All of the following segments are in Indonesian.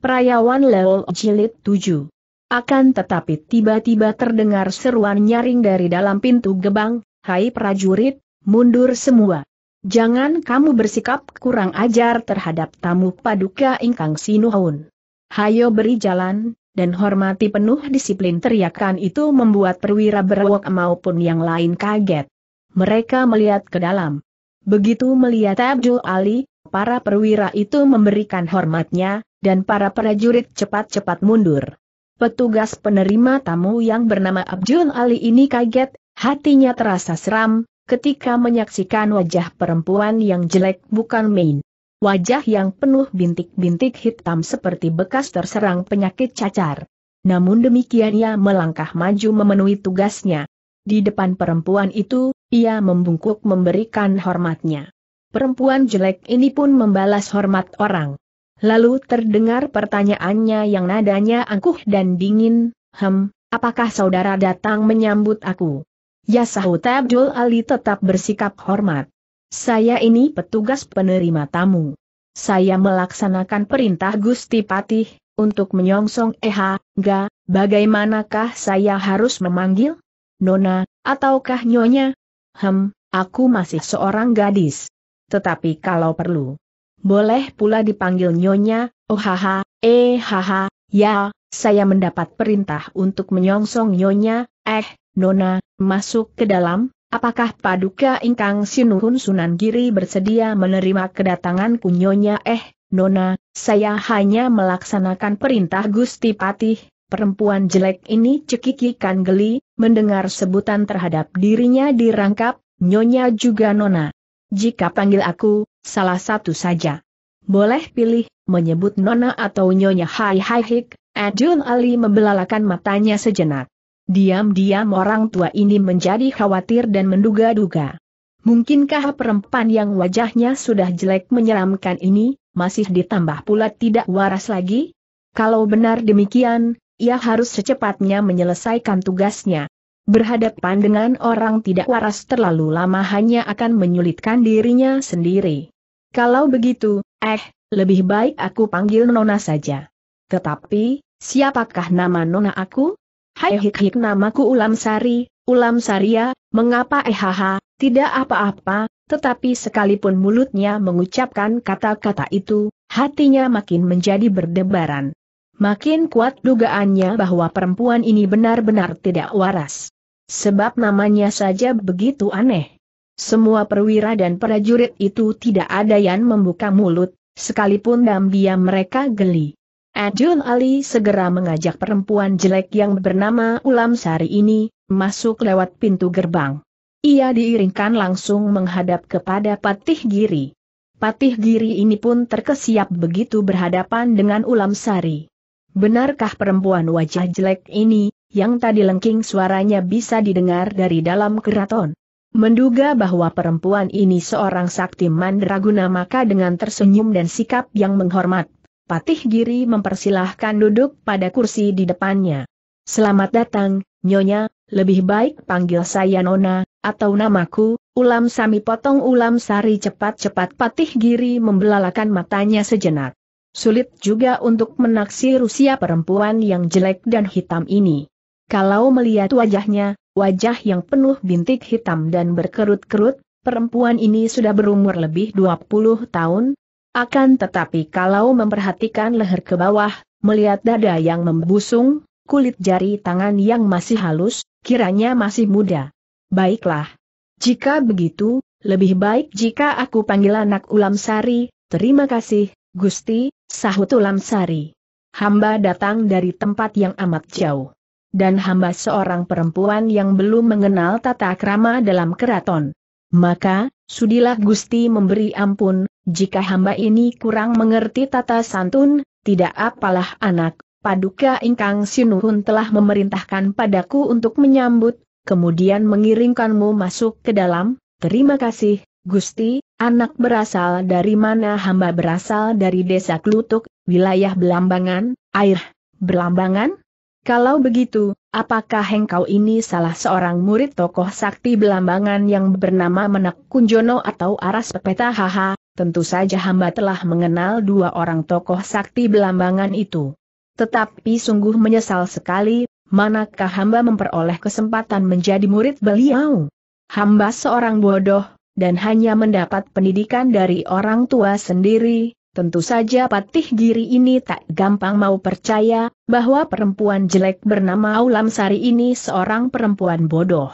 Perayawan Leo Jilid 7. Akan tetapi tiba-tiba terdengar seruan nyaring dari dalam pintu gebang, Hai prajurit, mundur semua. Jangan kamu bersikap kurang ajar terhadap tamu paduka ingkang sinuhun. Hayo beri jalan, dan hormati penuh disiplin teriakan itu membuat perwira berwok maupun yang lain kaget. Mereka melihat ke dalam. Begitu melihat Abdul Ali, para perwira itu memberikan hormatnya, dan para prajurit cepat-cepat mundur. Petugas penerima tamu yang bernama Abdul Ali ini kaget, hatinya terasa seram, ketika menyaksikan wajah perempuan yang jelek bukan main. Wajah yang penuh bintik-bintik hitam seperti bekas terserang penyakit cacar. Namun demikian ia melangkah maju memenuhi tugasnya. Di depan perempuan itu, ia membungkuk memberikan hormatnya. Perempuan jelek ini pun membalas hormat orang. Lalu terdengar pertanyaannya yang nadanya angkuh dan dingin, Hem, apakah saudara datang menyambut aku? Ya, sahut Abdul Ali tetap bersikap hormat. Saya ini petugas penerima tamu. Saya melaksanakan perintah Gusti Patih, untuk menyongsong Eha, Ga, bagaimanakah saya harus memanggil? Nona, ataukah Nyonya? Hem, aku masih seorang gadis. Tetapi kalau perlu, boleh pula dipanggil nyonya, oh haha, eh haha, ya, saya mendapat perintah untuk menyongsong nyonya, eh, nona, masuk ke dalam, apakah paduka ingkang sinuhun sunan giri bersedia menerima kedatanganku nyonya eh, nona, saya hanya melaksanakan perintah Gusti Patih, perempuan jelek ini cekikikan geli, mendengar sebutan terhadap dirinya dirangkap, nyonya juga nona. Jika panggil aku, salah satu saja. Boleh pilih, menyebut Nona atau Nyonya Hai Hai Hik, Adun Ali membelalakan matanya sejenak. Diam-diam orang tua ini menjadi khawatir dan menduga-duga. Mungkinkah perempuan yang wajahnya sudah jelek menyeramkan ini, masih ditambah pula tidak waras lagi? Kalau benar demikian, ia harus secepatnya menyelesaikan tugasnya. Berhadapan dengan orang tidak waras terlalu lama hanya akan menyulitkan dirinya sendiri. Kalau begitu, eh, lebih baik aku panggil Nona saja. Tetapi, siapakah nama Nona aku? Hai hik hik namaku Ulam Sari, Ulam Saria, ya, mengapa eh haha, tidak apa-apa, tetapi sekalipun mulutnya mengucapkan kata-kata itu, hatinya makin menjadi berdebaran. Makin kuat dugaannya bahwa perempuan ini benar-benar tidak waras. Sebab namanya saja begitu aneh. Semua perwira dan prajurit itu tidak ada yang membuka mulut, sekalipun dalam diam mereka geli. Adul Ali segera mengajak perempuan jelek yang bernama Ulam Sari ini, masuk lewat pintu gerbang. Ia diiringkan langsung menghadap kepada Patih Giri. Patih Giri ini pun terkesiap begitu berhadapan dengan Ulam Sari. Benarkah perempuan wajah jelek ini, yang tadi lengking suaranya bisa didengar dari dalam keraton. Menduga bahwa perempuan ini seorang sakti mandraguna maka dengan tersenyum dan sikap yang menghormat, Patih Giri mempersilahkan duduk pada kursi di depannya. Selamat datang, Nyonya, lebih baik panggil saya Nona, atau namaku, ulam sami potong ulam sari cepat-cepat Patih Giri membelalakan matanya sejenak. Sulit juga untuk menaksir usia perempuan yang jelek dan hitam ini. Kalau melihat wajahnya, wajah yang penuh bintik hitam dan berkerut-kerut, perempuan ini sudah berumur lebih 20 tahun. Akan tetapi kalau memperhatikan leher ke bawah, melihat dada yang membusung, kulit jari tangan yang masih halus, kiranya masih muda. Baiklah. Jika begitu, lebih baik jika aku panggil anak ulam sari, terima kasih, Gusti, sahut ulam sari. Hamba datang dari tempat yang amat jauh dan hamba seorang perempuan yang belum mengenal tata krama dalam keraton. Maka, sudilah Gusti memberi ampun, jika hamba ini kurang mengerti tata santun, tidak apalah anak, paduka ingkang sinuhun telah memerintahkan padaku untuk menyambut, kemudian mengiringkanmu masuk ke dalam, terima kasih, Gusti, anak berasal dari mana hamba berasal dari desa Klutuk, wilayah Belambangan, air, Belambangan? Kalau begitu, apakah engkau ini salah seorang murid tokoh sakti belambangan yang bernama Menak Kunjono atau Aras Pepeta Haha? Tentu saja hamba telah mengenal dua orang tokoh sakti belambangan itu. Tetapi sungguh menyesal sekali, manakah hamba memperoleh kesempatan menjadi murid beliau? Hamba seorang bodoh, dan hanya mendapat pendidikan dari orang tua sendiri, Tentu saja Patih Giri ini tak gampang mau percaya, bahwa perempuan jelek bernama Aulam Sari ini seorang perempuan bodoh.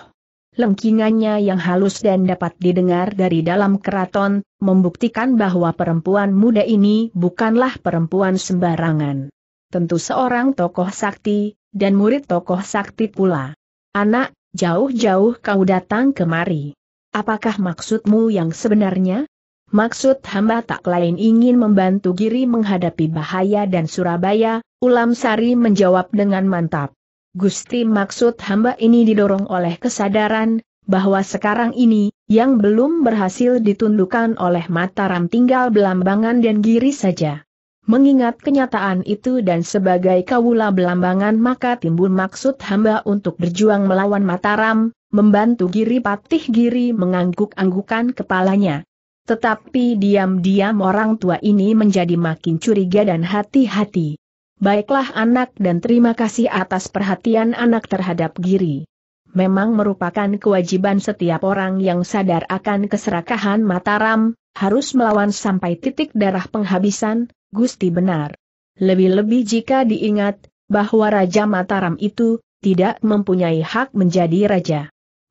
Lengkingannya yang halus dan dapat didengar dari dalam keraton, membuktikan bahwa perempuan muda ini bukanlah perempuan sembarangan. Tentu seorang tokoh sakti, dan murid tokoh sakti pula. Anak, jauh-jauh kau datang kemari. Apakah maksudmu yang sebenarnya? Maksud hamba tak lain ingin membantu Giri menghadapi bahaya dan Surabaya, Ulam Sari menjawab dengan mantap. Gusti maksud hamba ini didorong oleh kesadaran, bahwa sekarang ini, yang belum berhasil ditundukkan oleh Mataram tinggal Belambangan dan Giri saja. Mengingat kenyataan itu dan sebagai kawula Belambangan maka timbul maksud hamba untuk berjuang melawan Mataram, membantu Giri Patih Giri mengangguk-anggukan kepalanya. Tetapi diam-diam orang tua ini menjadi makin curiga dan hati-hati. Baiklah anak dan terima kasih atas perhatian anak terhadap Giri. Memang merupakan kewajiban setiap orang yang sadar akan keserakahan Mataram, harus melawan sampai titik darah penghabisan, Gusti benar. Lebih-lebih jika diingat, bahwa Raja Mataram itu, tidak mempunyai hak menjadi raja.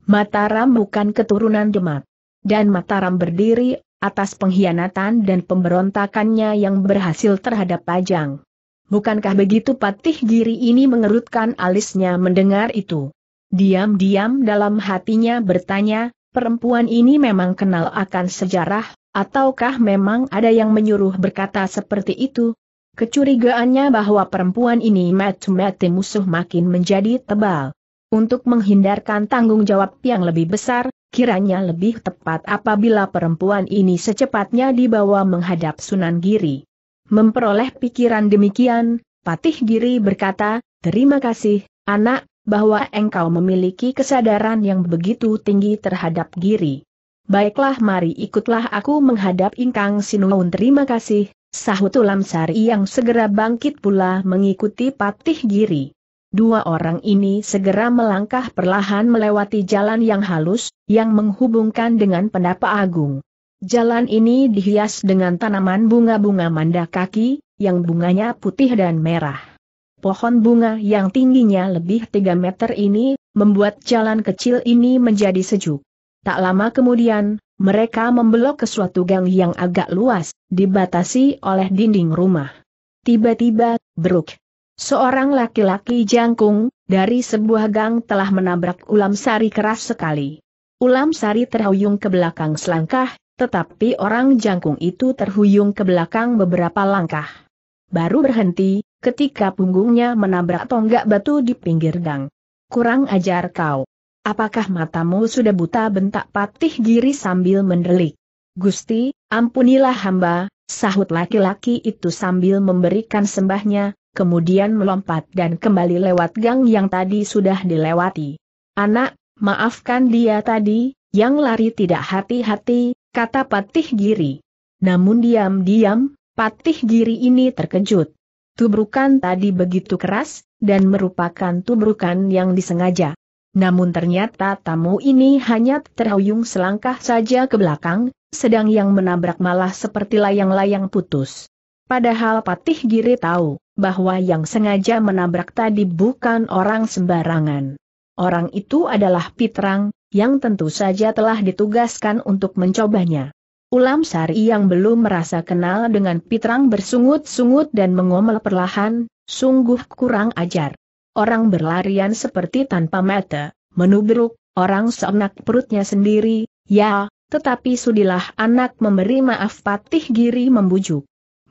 Mataram bukan keturunan Demak. Dan Mataram berdiri atas pengkhianatan dan pemberontakannya yang berhasil terhadap Pajang. Bukankah begitu Patih Giri ini mengerutkan alisnya mendengar itu? Diam-diam dalam hatinya bertanya, perempuan ini memang kenal akan sejarah, ataukah memang ada yang menyuruh berkata seperti itu? Kecurigaannya bahwa perempuan ini mati-mati musuh makin menjadi tebal. Untuk menghindarkan tanggung jawab yang lebih besar, Kiranya lebih tepat apabila perempuan ini secepatnya dibawa menghadap Sunan Giri. Memperoleh pikiran demikian, Patih Giri berkata, Terima kasih, anak, bahwa engkau memiliki kesadaran yang begitu tinggi terhadap Giri. Baiklah mari ikutlah aku menghadap Ingkang Sinuun terima kasih, sahut Ulam Sari yang segera bangkit pula mengikuti Patih Giri. Dua orang ini segera melangkah perlahan melewati jalan yang halus, yang menghubungkan dengan pendapa agung. Jalan ini dihias dengan tanaman bunga-bunga manda kaki, yang bunganya putih dan merah. Pohon bunga yang tingginya lebih 3 meter ini, membuat jalan kecil ini menjadi sejuk. Tak lama kemudian, mereka membelok ke suatu gang yang agak luas, dibatasi oleh dinding rumah. Tiba-tiba, Brooke Seorang laki-laki jangkung, dari sebuah gang telah menabrak ulam sari keras sekali. Ulam sari terhuyung ke belakang selangkah, tetapi orang jangkung itu terhuyung ke belakang beberapa langkah. Baru berhenti, ketika punggungnya menabrak tonggak batu di pinggir gang. Kurang ajar kau. Apakah matamu sudah buta bentak patih giri sambil mendelik. Gusti, ampunilah hamba, sahut laki-laki itu sambil memberikan sembahnya, kemudian melompat dan kembali lewat gang yang tadi sudah dilewati. Anak, maafkan dia tadi, yang lari tidak hati-hati, kata Patih Giri. Namun diam-diam, Patih Giri ini terkejut. Tubrukan tadi begitu keras, dan merupakan tubrukan yang disengaja. Namun ternyata tamu ini hanya terhuyung selangkah saja ke belakang, sedang yang menabrak malah seperti layang-layang putus. Padahal Patih Giri tahu, bahwa yang sengaja menabrak tadi bukan orang sembarangan. Orang itu adalah Pitrang, yang tentu saja telah ditugaskan untuk mencobanya. Ulam Sari yang belum merasa kenal dengan Pitrang bersungut-sungut dan mengomel perlahan, sungguh kurang ajar. Orang berlarian seperti tanpa mata, menubruk, orang seenak perutnya sendiri, ya, tetapi sudilah anak memberi maaf patih giri membujuk.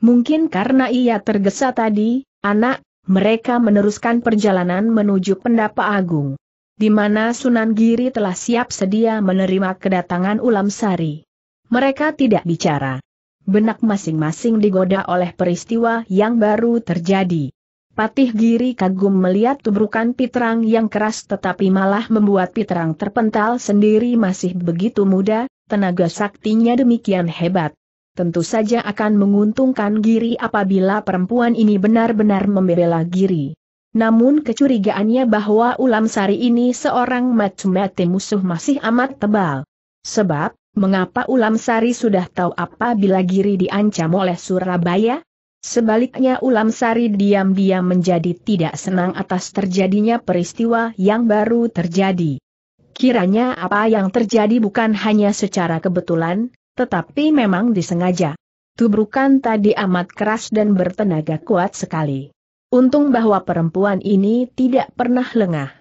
Mungkin karena ia tergesa tadi, anak, mereka meneruskan perjalanan menuju pendapa agung. Di mana Sunan Giri telah siap sedia menerima kedatangan Ulam Sari. Mereka tidak bicara. Benak masing-masing digoda oleh peristiwa yang baru terjadi. Patih Giri kagum melihat tubrukan Pitrang yang keras tetapi malah membuat Pitrang terpental sendiri masih begitu muda, tenaga saktinya demikian hebat tentu saja akan menguntungkan Giri apabila perempuan ini benar-benar membela Giri. Namun kecurigaannya bahwa Ulam Sari ini seorang mati-mati musuh masih amat tebal. Sebab, mengapa Ulam Sari sudah tahu apa bila Giri diancam oleh Surabaya? Sebaliknya Ulam Sari diam-diam menjadi tidak senang atas terjadinya peristiwa yang baru terjadi. Kiranya apa yang terjadi bukan hanya secara kebetulan, tetapi memang disengaja. Tubrukan tadi amat keras dan bertenaga kuat sekali. Untung bahwa perempuan ini tidak pernah lengah.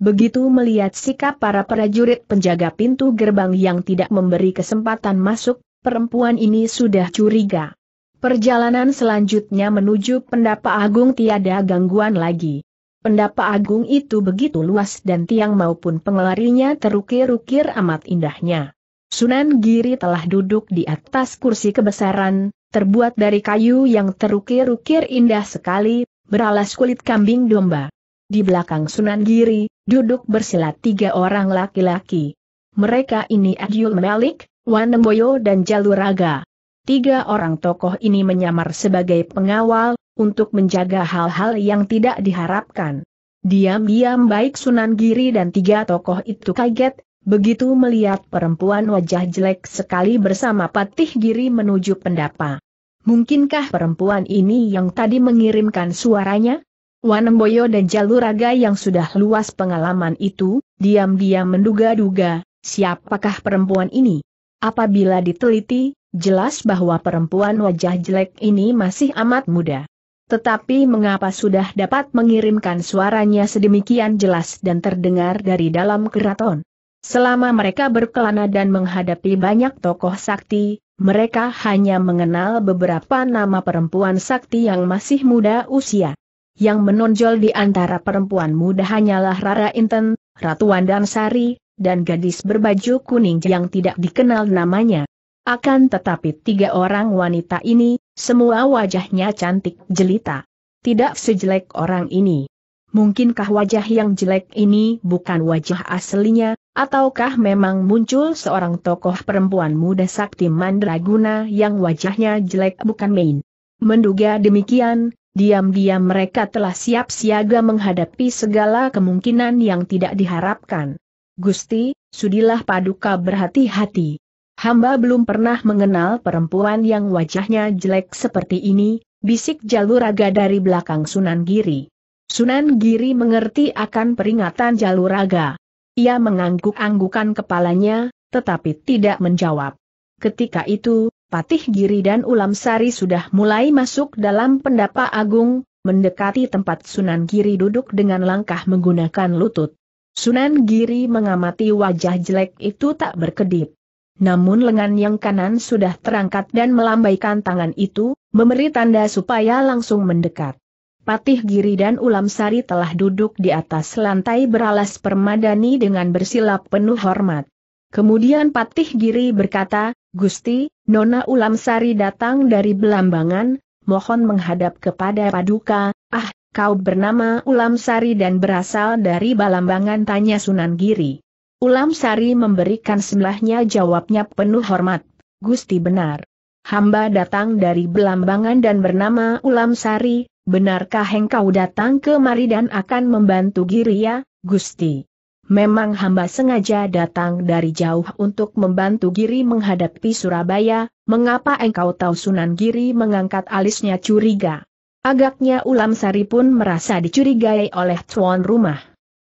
Begitu melihat sikap para prajurit penjaga pintu gerbang yang tidak memberi kesempatan masuk, perempuan ini sudah curiga. Perjalanan selanjutnya menuju pendapa agung tiada gangguan lagi. Pendapa agung itu begitu luas dan tiang maupun pengelarinya terukir-ukir amat indahnya. Sunan Giri telah duduk di atas kursi kebesaran, terbuat dari kayu yang terukir-ukir indah sekali, beralas kulit kambing domba. Di belakang Sunan Giri, duduk bersila tiga orang laki-laki. Mereka ini Adyul Malik, Wanemboyo dan Jaluraga. Tiga orang tokoh ini menyamar sebagai pengawal, untuk menjaga hal-hal yang tidak diharapkan. Diam-diam baik Sunan Giri dan tiga tokoh itu kaget, Begitu melihat perempuan wajah jelek sekali bersama patih giri menuju pendapa. Mungkinkah perempuan ini yang tadi mengirimkan suaranya? Wanemboyo dan Jaluraga yang sudah luas pengalaman itu, diam-diam menduga-duga, siapakah perempuan ini? Apabila diteliti, jelas bahwa perempuan wajah jelek ini masih amat muda. Tetapi mengapa sudah dapat mengirimkan suaranya sedemikian jelas dan terdengar dari dalam keraton? Selama mereka berkelana dan menghadapi banyak tokoh sakti, mereka hanya mengenal beberapa nama perempuan sakti yang masih muda usia. Yang menonjol di antara perempuan muda hanyalah Rara Inten, Ratu Wandang Sari, dan gadis berbaju kuning yang tidak dikenal namanya. Akan tetapi tiga orang wanita ini, semua wajahnya cantik jelita. Tidak sejelek orang ini mungkinkah wajah yang jelek ini bukan wajah aslinya, ataukah memang muncul seorang tokoh perempuan muda sakti mandraguna yang wajahnya jelek bukan main. Menduga demikian, diam-diam mereka telah siap siaga menghadapi segala kemungkinan yang tidak diharapkan. Gusti, sudilah paduka berhati-hati. Hamba belum pernah mengenal perempuan yang wajahnya jelek seperti ini, bisik Jaluraga dari belakang Sunan Giri. Sunan Giri mengerti akan peringatan jalur Jaluraga. Ia mengangguk-anggukan kepalanya, tetapi tidak menjawab. Ketika itu, Patih Giri dan Ulam Sari sudah mulai masuk dalam pendapa agung, mendekati tempat Sunan Giri duduk dengan langkah menggunakan lutut. Sunan Giri mengamati wajah jelek itu tak berkedip. Namun lengan yang kanan sudah terangkat dan melambaikan tangan itu, memberi tanda supaya langsung mendekat. Patih Giri dan Ulam Sari telah duduk di atas lantai beralas permadani dengan bersilap penuh hormat. Kemudian Patih Giri berkata, Gusti, Nona Ulam Sari datang dari Belambangan, mohon menghadap kepada Paduka, ah, kau bernama Ulam Sari dan berasal dari Balambangan tanya Sunan Giri. Ulam Sari memberikan sebelahnya jawabnya penuh hormat, Gusti benar. Hamba datang dari Belambangan dan bernama Ulam Sari, benarkah engkau datang kemari dan akan membantu Giria, ya, Gusti? Memang hamba sengaja datang dari jauh untuk membantu Giri menghadapi Surabaya, mengapa engkau tahu Sunan Giri mengangkat alisnya curiga. Agaknya Ulam Sari pun merasa dicurigai oleh tuan rumah.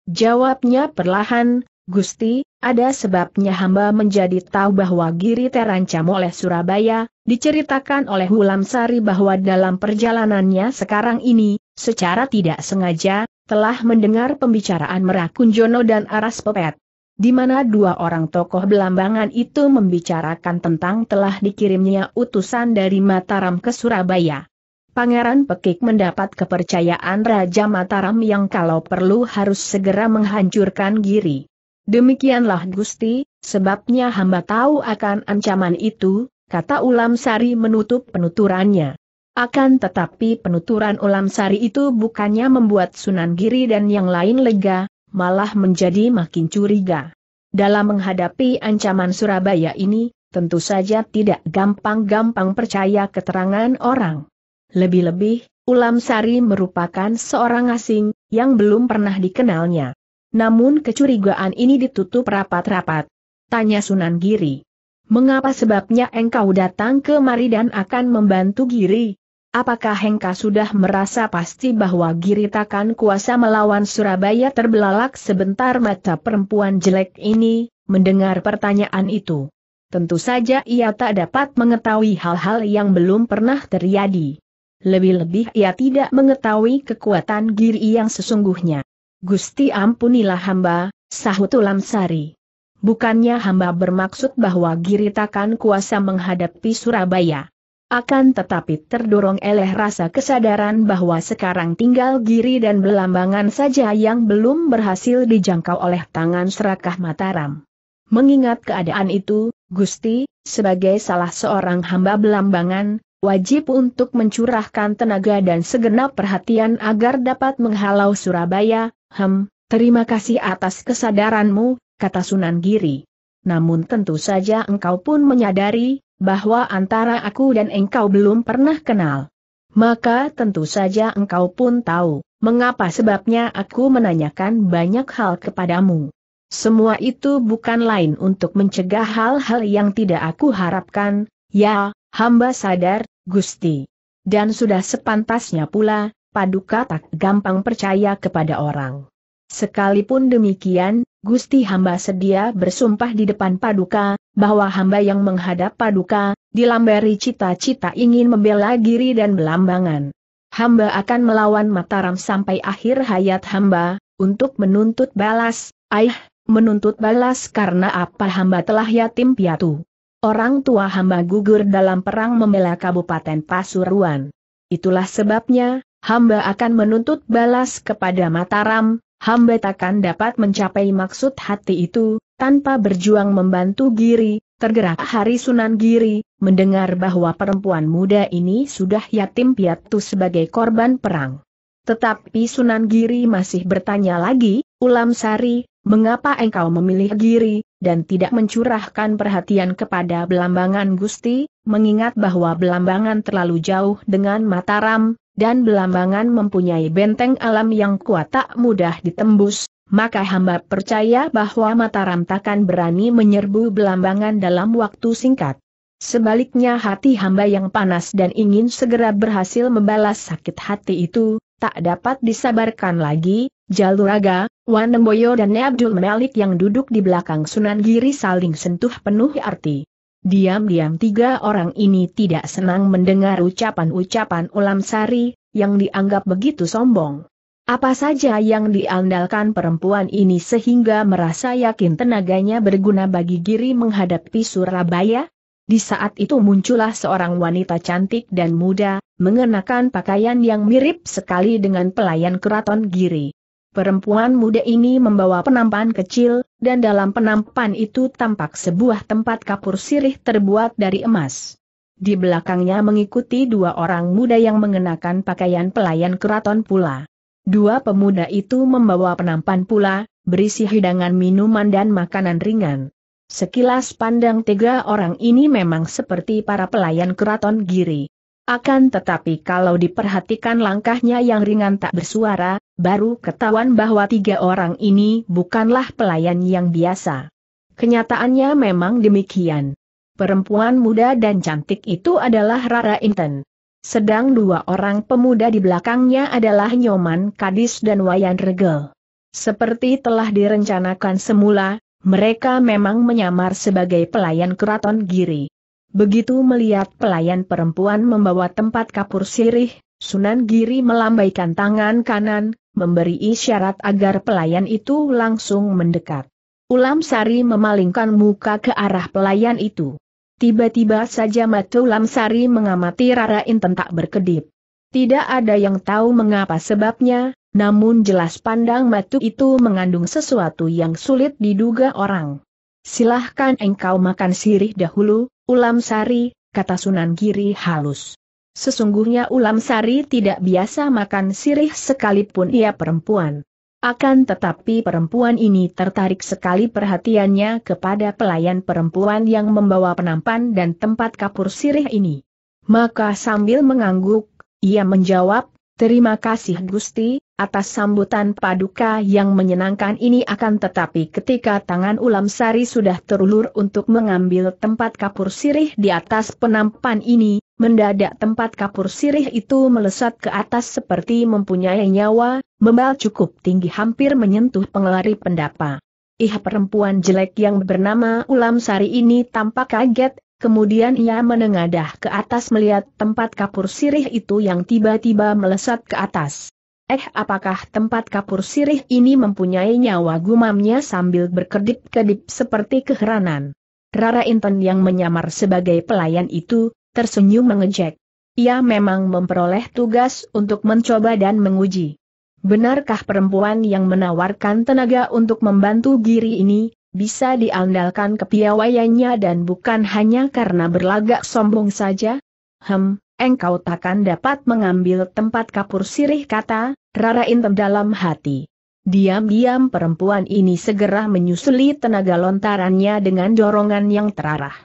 Jawabnya perlahan, Gusti, ada sebabnya hamba menjadi tahu bahwa Giri terancam oleh Surabaya, diceritakan oleh Hulamsari bahwa dalam perjalanannya sekarang ini, secara tidak sengaja, telah mendengar pembicaraan Merakunjono dan Aras Pepet. Di mana dua orang tokoh belambangan itu membicarakan tentang telah dikirimnya utusan dari Mataram ke Surabaya. Pangeran Pekik mendapat kepercayaan Raja Mataram yang kalau perlu harus segera menghancurkan Giri. Demikianlah Gusti, sebabnya hamba tahu akan ancaman itu, kata Ulam Sari menutup penuturannya. Akan tetapi penuturan Ulam Sari itu bukannya membuat Sunan Giri dan yang lain lega, malah menjadi makin curiga. Dalam menghadapi ancaman Surabaya ini, tentu saja tidak gampang-gampang percaya keterangan orang. Lebih-lebih, Ulam Sari merupakan seorang asing, yang belum pernah dikenalnya. Namun kecurigaan ini ditutup rapat-rapat. Tanya Sunan Giri. Mengapa sebabnya engkau datang kemari dan akan membantu Giri? Apakah Hengka sudah merasa pasti bahwa Giri takkan kuasa melawan Surabaya terbelalak sebentar mata perempuan jelek ini, mendengar pertanyaan itu. Tentu saja ia tak dapat mengetahui hal-hal yang belum pernah terjadi. Lebih-lebih ia tidak mengetahui kekuatan Giri yang sesungguhnya. Gusti ampunilah hamba, sahut Ulam Sari. Bukannya hamba bermaksud bahwa Giri takkan kuasa menghadapi Surabaya. Akan tetapi terdorong oleh rasa kesadaran bahwa sekarang tinggal giri dan belambangan saja yang belum berhasil dijangkau oleh tangan serakah Mataram. Mengingat keadaan itu, Gusti, sebagai salah seorang hamba belambangan, wajib untuk mencurahkan tenaga dan segenap perhatian agar dapat menghalau Surabaya, Hem, terima kasih atas kesadaranmu, kata Sunan Giri. Namun tentu saja engkau pun menyadari, bahwa antara aku dan engkau belum pernah kenal. Maka tentu saja engkau pun tahu, mengapa sebabnya aku menanyakan banyak hal kepadamu. Semua itu bukan lain untuk mencegah hal-hal yang tidak aku harapkan, ya, hamba sadar, Gusti. Dan sudah sepantasnya pula, Paduka tak gampang percaya kepada orang. Sekalipun demikian, Gusti hamba sedia bersumpah di depan Paduka, bahwa hamba yang menghadap Paduka, dilambari cita-cita ingin membela diri dan belambangan. Hamba akan melawan Mataram sampai akhir hayat hamba, untuk menuntut balas, ayah, menuntut balas karena apa hamba telah yatim piatu. Orang tua hamba gugur dalam perang membela Kabupaten Pasuruan. Itulah sebabnya, hamba akan menuntut balas kepada Mataram, hamba takkan dapat mencapai maksud hati itu, tanpa berjuang membantu Giri, tergerak hari Sunan Giri, mendengar bahwa perempuan muda ini sudah yatim piatu sebagai korban perang. Tetapi Sunan Giri masih bertanya lagi, Ulam Sari, mengapa engkau memilih Giri, dan tidak mencurahkan perhatian kepada Belambangan Gusti, mengingat bahwa Belambangan terlalu jauh dengan Mataram, dan Belambangan mempunyai benteng alam yang kuat tak mudah ditembus, maka hamba percaya bahwa Mataram takkan berani menyerbu Belambangan dalam waktu singkat. Sebaliknya hati hamba yang panas dan ingin segera berhasil membalas sakit hati itu, tak dapat disabarkan lagi, Jaluraga, Wanemboyo dan Abdul Malik yang duduk di belakang Sunan Giri saling sentuh penuh arti. Diam-diam tiga orang ini tidak senang mendengar ucapan-ucapan Ulam Sari, yang dianggap begitu sombong. Apa saja yang diandalkan perempuan ini sehingga merasa yakin tenaganya berguna bagi Giri menghadapi Surabaya? Di saat itu muncullah seorang wanita cantik dan muda, mengenakan pakaian yang mirip sekali dengan pelayan keraton Giri. Perempuan muda ini membawa penampan kecil, dan dalam penampan itu tampak sebuah tempat kapur sirih terbuat dari emas. Di belakangnya mengikuti dua orang muda yang mengenakan pakaian pelayan keraton pula. Dua pemuda itu membawa penampan pula, berisi hidangan minuman dan makanan ringan. Sekilas pandang tiga orang ini memang seperti para pelayan keraton giri. Akan tetapi kalau diperhatikan langkahnya yang ringan tak bersuara, baru ketahuan bahwa tiga orang ini bukanlah pelayan yang biasa. Kenyataannya memang demikian. Perempuan muda dan cantik itu adalah Rara Inten. Sedang dua orang pemuda di belakangnya adalah Nyoman Kadis dan Wayan Regel. Seperti telah direncanakan semula, mereka memang menyamar sebagai pelayan keraton Giri. Begitu melihat pelayan perempuan membawa tempat kapur sirih, Sunan Giri melambaikan tangan kanan, memberi isyarat agar pelayan itu langsung mendekat. Ulam Sari memalingkan muka ke arah pelayan itu. Tiba-tiba saja mata Ulam Sari mengamati Rara Inten tak berkedip. Tidak ada yang tahu mengapa sebabnya, namun jelas pandang matu itu mengandung sesuatu yang sulit diduga orang. Silahkan engkau makan sirih dahulu, Ulam Sari, kata Sunan Giri halus. Sesungguhnya Ulam Sari tidak biasa makan sirih sekalipun ia perempuan. Akan tetapi perempuan ini tertarik sekali perhatiannya kepada pelayan perempuan yang membawa penampan dan tempat kapur sirih ini. Maka sambil mengangguk, ia menjawab, Terima kasih Gusti, atas sambutan paduka yang menyenangkan ini akan tetapi ketika tangan ulam sari sudah terulur untuk mengambil tempat kapur sirih di atas penampan ini, mendadak tempat kapur sirih itu melesat ke atas seperti mempunyai nyawa, membal cukup tinggi hampir menyentuh pengelari pendapa. Ih perempuan jelek yang bernama Ulam Sari ini tampak kaget, Kemudian ia menengadah ke atas melihat tempat kapur sirih itu yang tiba-tiba melesat ke atas. Eh apakah tempat kapur sirih ini mempunyai nyawa gumamnya sambil berkedip-kedip seperti keheranan. Rara Inten yang menyamar sebagai pelayan itu, tersenyum mengejek. Ia memang memperoleh tugas untuk mencoba dan menguji. Benarkah perempuan yang menawarkan tenaga untuk membantu Giri ini, bisa diandalkan kepiawaiannya dan bukan hanya karena berlagak sombong saja? Hem, engkau takkan dapat mengambil tempat kapur sirih kata, Rara Intem dalam hati. Diam-diam perempuan ini segera menyusuli tenaga lontarannya dengan dorongan yang terarah.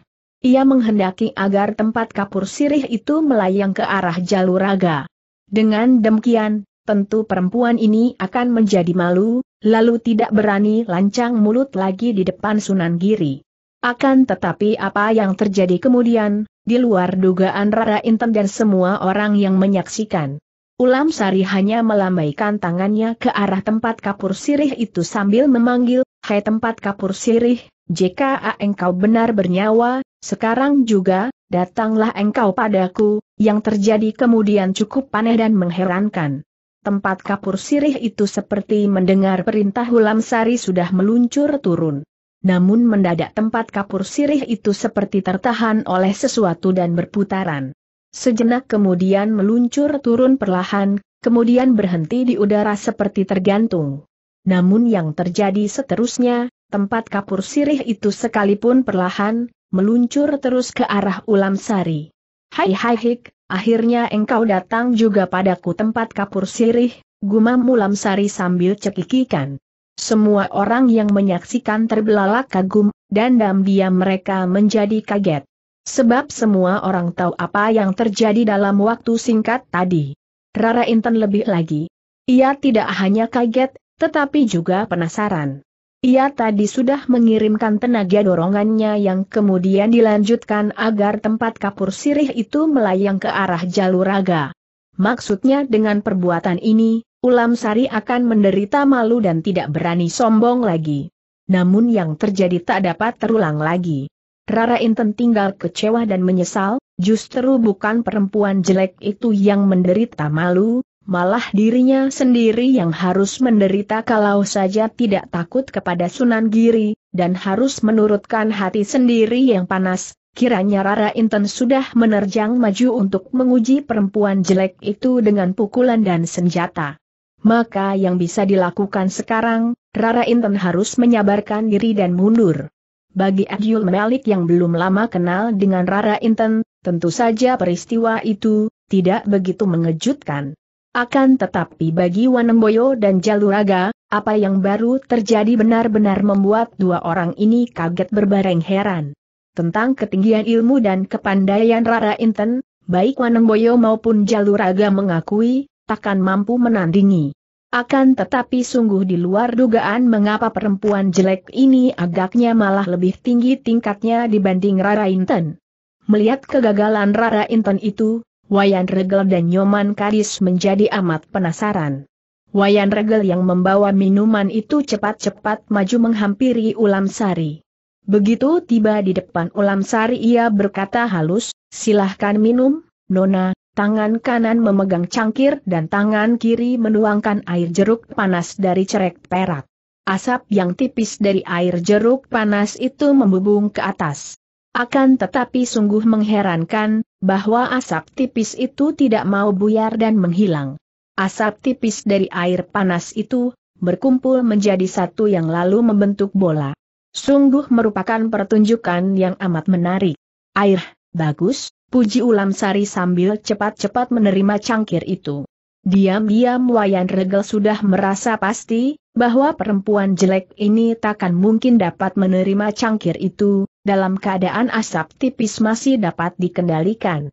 Ia menghendaki agar tempat kapur sirih itu melayang ke arah jalur raga. Dengan demikian, tentu perempuan ini akan menjadi malu, lalu tidak berani lancang mulut lagi di depan Sunan Giri. Akan tetapi apa yang terjadi kemudian, di luar dugaan Rara Inten dan semua orang yang menyaksikan. Ulam Sari hanya melambaikan tangannya ke arah tempat kapur sirih itu sambil memanggil, Hai tempat kapur sirih, jika engkau benar bernyawa, sekarang juga, datanglah engkau padaku, yang terjadi kemudian cukup aneh dan mengherankan tempat kapur sirih itu seperti mendengar perintah Hulam Sari sudah meluncur turun. Namun mendadak tempat kapur sirih itu seperti tertahan oleh sesuatu dan berputaran. Sejenak kemudian meluncur turun perlahan, kemudian berhenti di udara seperti tergantung. Namun yang terjadi seterusnya, tempat kapur sirih itu sekalipun perlahan, meluncur terus ke arah ulam sari. Hai hai hik, Akhirnya engkau datang juga padaku tempat kapur sirih, gumam Mulam Sari sambil cekikikan. Semua orang yang menyaksikan terbelalak kagum, dan dam diam mereka menjadi kaget. Sebab semua orang tahu apa yang terjadi dalam waktu singkat tadi. Rara Inten lebih lagi. Ia tidak hanya kaget, tetapi juga penasaran. Ia tadi sudah mengirimkan tenaga dorongannya yang kemudian dilanjutkan agar tempat kapur sirih itu melayang ke arah jalur raga. Maksudnya dengan perbuatan ini, Ulam Sari akan menderita malu dan tidak berani sombong lagi. Namun yang terjadi tak dapat terulang lagi. Rara Inten tinggal kecewa dan menyesal, justru bukan perempuan jelek itu yang menderita malu, malah dirinya sendiri yang harus menderita kalau saja tidak takut kepada Sunan Giri, dan harus menurutkan hati sendiri yang panas, kiranya Rara Inten sudah menerjang maju untuk menguji perempuan jelek itu dengan pukulan dan senjata. Maka yang bisa dilakukan sekarang, Rara Inten harus menyabarkan diri dan mundur. Bagi Adyul Melik yang belum lama kenal dengan Rara Inten, tentu saja peristiwa itu, tidak begitu mengejutkan. Akan tetapi bagi Wanemboyo dan Jaluraga, apa yang baru terjadi benar-benar membuat dua orang ini kaget berbareng heran. Tentang ketinggian ilmu dan kepandaian Rara Inten, baik Wanemboyo maupun Jaluraga mengakui, takkan mampu menandingi. Akan tetapi sungguh di luar dugaan mengapa perempuan jelek ini agaknya malah lebih tinggi tingkatnya dibanding Rara Inten. Melihat kegagalan Rara Inten itu, Wayan Regel dan Nyoman Karis menjadi amat penasaran. Wayan Regel yang membawa minuman itu cepat-cepat maju menghampiri Ulam Sari. Begitu tiba di depan Ulam Sari ia berkata halus, silahkan minum, Nona, tangan kanan memegang cangkir dan tangan kiri menuangkan air jeruk panas dari cerek perak. Asap yang tipis dari air jeruk panas itu membubung ke atas. Akan tetapi sungguh mengherankan, bahwa asap tipis itu tidak mau buyar dan menghilang. Asap tipis dari air panas itu, berkumpul menjadi satu yang lalu membentuk bola. Sungguh merupakan pertunjukan yang amat menarik. Air, bagus, puji ulam sari sambil cepat-cepat menerima cangkir itu. Diam-diam Wayan Regel sudah merasa pasti, bahwa perempuan jelek ini takkan mungkin dapat menerima cangkir itu, dalam keadaan asap tipis masih dapat dikendalikan.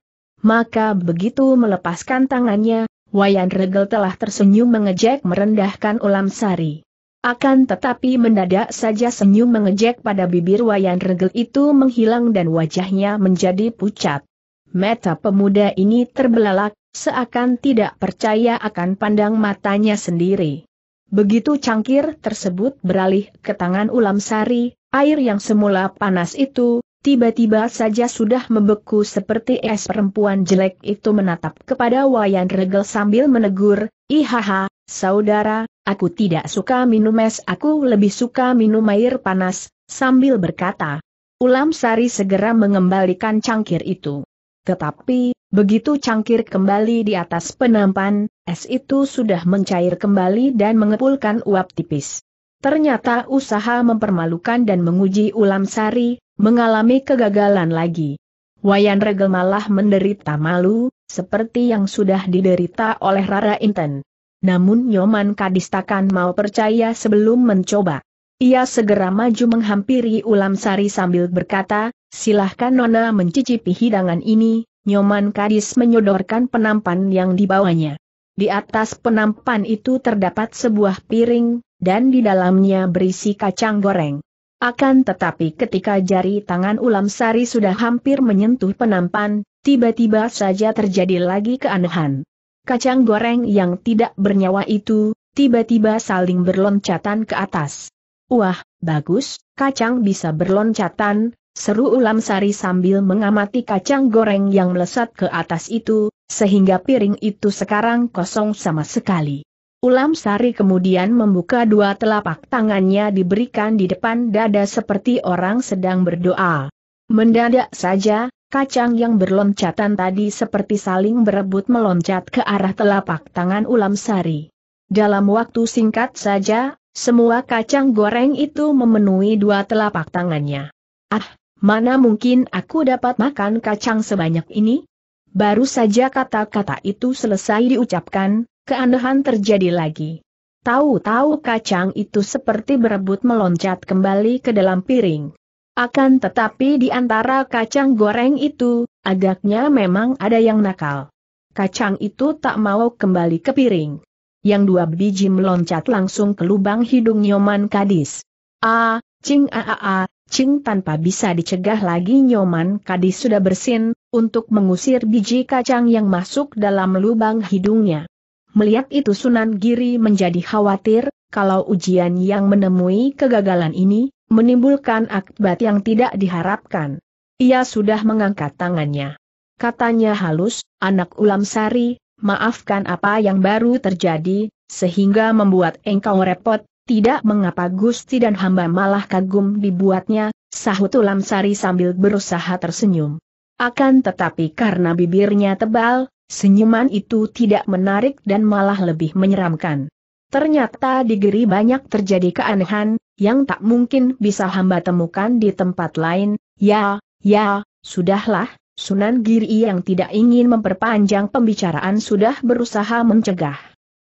Maka begitu melepaskan tangannya, Wayan Regel telah tersenyum mengejek merendahkan ulam sari. Akan tetapi mendadak saja senyum mengejek pada bibir Wayan Regel itu menghilang dan wajahnya menjadi pucat. Meta pemuda ini terbelalak, seakan tidak percaya akan pandang matanya sendiri. Begitu cangkir tersebut beralih ke tangan ulam sari, Air yang semula panas itu, tiba-tiba saja sudah membeku seperti es perempuan jelek itu menatap kepada Wayan Regel sambil menegur, Ihaha, saudara, aku tidak suka minum es aku lebih suka minum air panas, sambil berkata. Ulam Sari segera mengembalikan cangkir itu. Tetapi, begitu cangkir kembali di atas penampan, es itu sudah mencair kembali dan mengepulkan uap tipis. Ternyata usaha mempermalukan dan menguji ulam sari, mengalami kegagalan lagi. Wayan Regel malah menderita malu, seperti yang sudah diderita oleh Rara Inten. Namun Nyoman Kadistakan mau percaya sebelum mencoba. Ia segera maju menghampiri ulam sari sambil berkata, silahkan Nona mencicipi hidangan ini, Nyoman Kadis menyodorkan penampan yang dibawanya. Di atas penampan itu terdapat sebuah piring, dan di dalamnya berisi kacang goreng. Akan tetapi ketika jari tangan ulam sari sudah hampir menyentuh penampan, tiba-tiba saja terjadi lagi keanehan. Kacang goreng yang tidak bernyawa itu, tiba-tiba saling berloncatan ke atas. Wah, bagus, kacang bisa berloncatan, seru ulam sari sambil mengamati kacang goreng yang melesat ke atas itu, sehingga piring itu sekarang kosong sama sekali. Ulam Sari kemudian membuka dua telapak tangannya diberikan di depan dada seperti orang sedang berdoa. Mendadak saja, kacang yang berloncatan tadi seperti saling berebut meloncat ke arah telapak tangan Ulam Sari. Dalam waktu singkat saja, semua kacang goreng itu memenuhi dua telapak tangannya. Ah, mana mungkin aku dapat makan kacang sebanyak ini? Baru saja kata-kata itu selesai diucapkan, keanehan terjadi lagi. Tahu-tahu kacang itu seperti berebut meloncat kembali ke dalam piring. Akan tetapi di antara kacang goreng itu, agaknya memang ada yang nakal. Kacang itu tak mau kembali ke piring. Yang dua biji meloncat langsung ke lubang hidung Nyoman Kadis. A, cing a a a, cing tanpa bisa dicegah lagi Nyoman Kadis sudah bersin, untuk mengusir biji kacang yang masuk dalam lubang hidungnya. Melihat itu Sunan Giri menjadi khawatir, kalau ujian yang menemui kegagalan ini, menimbulkan akibat yang tidak diharapkan. Ia sudah mengangkat tangannya. Katanya halus, anak ulam sari, maafkan apa yang baru terjadi, sehingga membuat engkau repot, tidak mengapa Gusti dan hamba malah kagum dibuatnya, sahut Ulam Sari sambil berusaha tersenyum. Akan tetapi karena bibirnya tebal, Senyuman itu tidak menarik dan malah lebih menyeramkan. Ternyata di geri banyak terjadi keanehan, yang tak mungkin bisa hamba temukan di tempat lain, ya, ya, sudahlah, Sunan Giri yang tidak ingin memperpanjang pembicaraan sudah berusaha mencegah.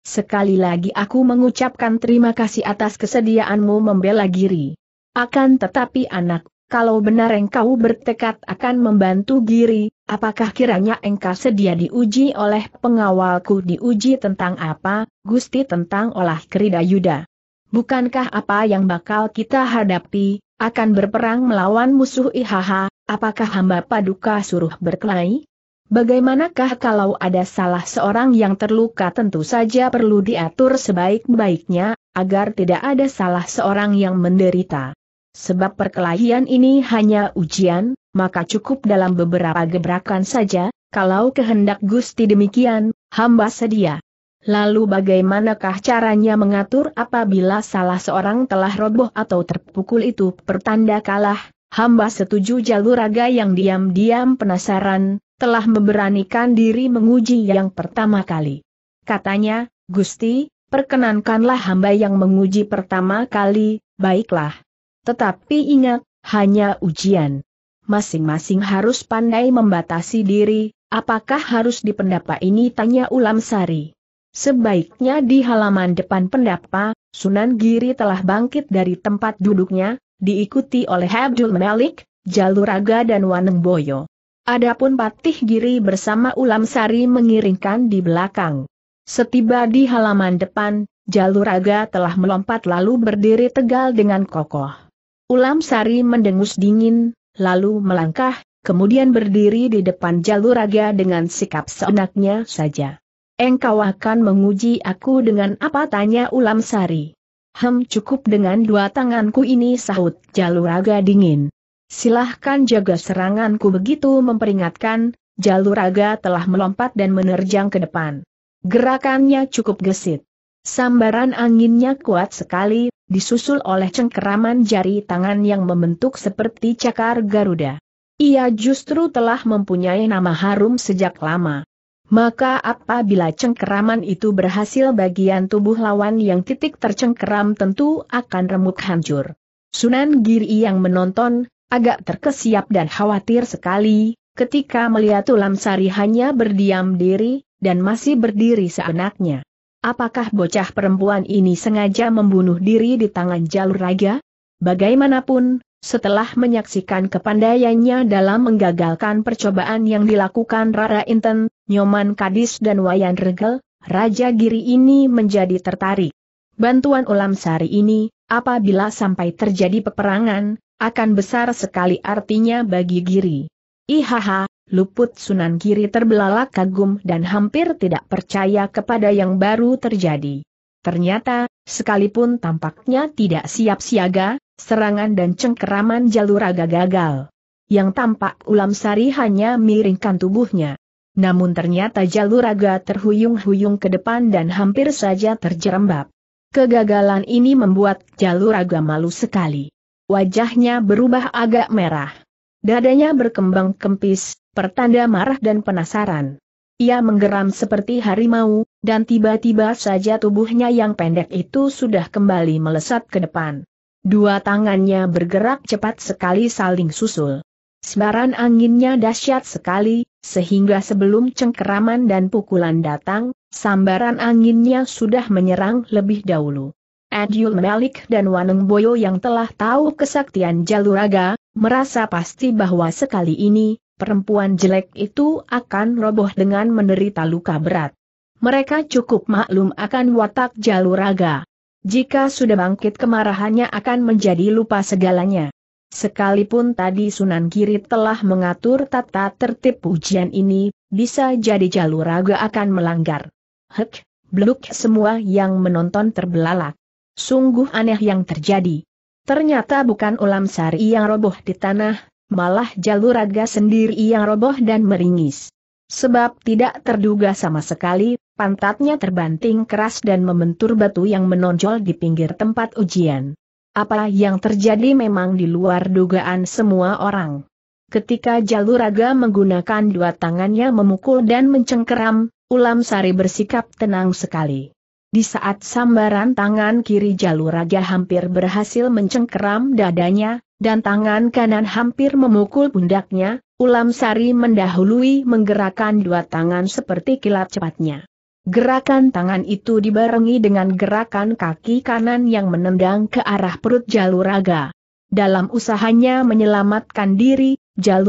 Sekali lagi aku mengucapkan terima kasih atas kesediaanmu membela Giri. Akan tetapi anak kalau benar engkau bertekad akan membantu Giri, apakah kiranya engkau sedia diuji oleh pengawalku diuji tentang apa, Gusti tentang olah kerida Yuda? Bukankah apa yang bakal kita hadapi, akan berperang melawan musuh Ihaha, apakah hamba paduka suruh berkelahi? Bagaimanakah kalau ada salah seorang yang terluka tentu saja perlu diatur sebaik-baiknya, agar tidak ada salah seorang yang menderita. Sebab perkelahian ini hanya ujian, maka cukup dalam beberapa gebrakan saja, kalau kehendak Gusti demikian, hamba sedia. Lalu bagaimanakah caranya mengatur apabila salah seorang telah roboh atau terpukul itu pertanda kalah, hamba setuju jalur raga yang diam-diam penasaran, telah memberanikan diri menguji yang pertama kali. Katanya, Gusti, perkenankanlah hamba yang menguji pertama kali, baiklah. Tetapi ingat, hanya ujian. Masing-masing harus pandai membatasi diri, apakah harus di pendapa ini tanya Ulam Sari. Sebaiknya di halaman depan pendapa, Sunan Giri telah bangkit dari tempat duduknya, diikuti oleh Abdul Malik, Jaluraga dan Waneng Boyo. Adapun Patih Giri bersama Ulam Sari mengiringkan di belakang. Setiba di halaman depan, Jaluraga telah melompat lalu berdiri tegal dengan kokoh. Ulam Sari mendengus dingin, lalu melangkah, kemudian berdiri di depan jalur raga dengan sikap seenaknya saja. Engkau akan menguji aku dengan apa tanya Ulam Sari. Hem cukup dengan dua tanganku ini sahut jalur raga dingin. Silahkan jaga seranganku begitu memperingatkan, jalur raga telah melompat dan menerjang ke depan. Gerakannya cukup gesit. Sambaran anginnya kuat sekali, disusul oleh cengkeraman jari tangan yang membentuk seperti cakar Garuda. Ia justru telah mempunyai nama harum sejak lama. Maka apabila cengkeraman itu berhasil bagian tubuh lawan yang titik tercengkeram tentu akan remuk hancur. Sunan Giri yang menonton, agak terkesiap dan khawatir sekali, ketika melihat Ulam Sari hanya berdiam diri, dan masih berdiri seenaknya. Apakah bocah perempuan ini sengaja membunuh diri di tangan jalur raga? Bagaimanapun, setelah menyaksikan kepandaiannya dalam menggagalkan percobaan yang dilakukan Rara Inten, Nyoman Kadis dan Wayan Regel, Raja Giri ini menjadi tertarik. Bantuan ulam sari ini, apabila sampai terjadi peperangan, akan besar sekali artinya bagi Giri. Ihaha, Luput Sunan Giri terbelalak kagum dan hampir tidak percaya kepada yang baru terjadi. Ternyata, sekalipun tampaknya tidak siap siaga, serangan dan cengkeraman jalur agak gagal. Yang tampak ulam sari hanya miringkan tubuhnya. Namun ternyata jalur agak terhuyung-huyung ke depan dan hampir saja terjerembab. Kegagalan ini membuat jalur agak malu sekali. Wajahnya berubah agak merah. Dadanya berkembang kempis, pertanda marah dan penasaran. Ia menggeram seperti harimau, dan tiba-tiba saja tubuhnya yang pendek itu sudah kembali melesat ke depan. Dua tangannya bergerak cepat sekali saling susul. Sebaran anginnya dahsyat sekali, sehingga sebelum cengkeraman dan pukulan datang, sambaran anginnya sudah menyerang lebih dahulu. Adyul Malik dan Waneng Boyo yang telah tahu kesaktian Jaluraga, merasa pasti bahwa sekali ini, perempuan jelek itu akan roboh dengan menderita luka berat. Mereka cukup maklum akan watak Jaluraga. Jika sudah bangkit kemarahannya akan menjadi lupa segalanya. Sekalipun tadi Sunan Giri telah mengatur tata tertib pujian ini, bisa jadi Jaluraga akan melanggar. Hek, bluk semua yang menonton terbelalak. Sungguh aneh yang terjadi. Ternyata bukan ulam sari yang roboh di tanah, malah jalur raga sendiri yang roboh dan meringis. Sebab tidak terduga sama sekali, pantatnya terbanting keras dan membentur batu yang menonjol di pinggir tempat ujian. Apa yang terjadi memang di luar dugaan semua orang. Ketika jalur Jaluraga menggunakan dua tangannya memukul dan mencengkeram, Ulam Sari bersikap tenang sekali. Di saat sambaran tangan kiri jalur raja hampir berhasil mencengkeram dadanya, dan tangan kanan hampir memukul pundaknya, Ulam Sari mendahului menggerakkan dua tangan seperti kilat cepatnya. Gerakan tangan itu dibarengi dengan gerakan kaki kanan yang menendang ke arah perut raga. Dalam usahanya menyelamatkan diri,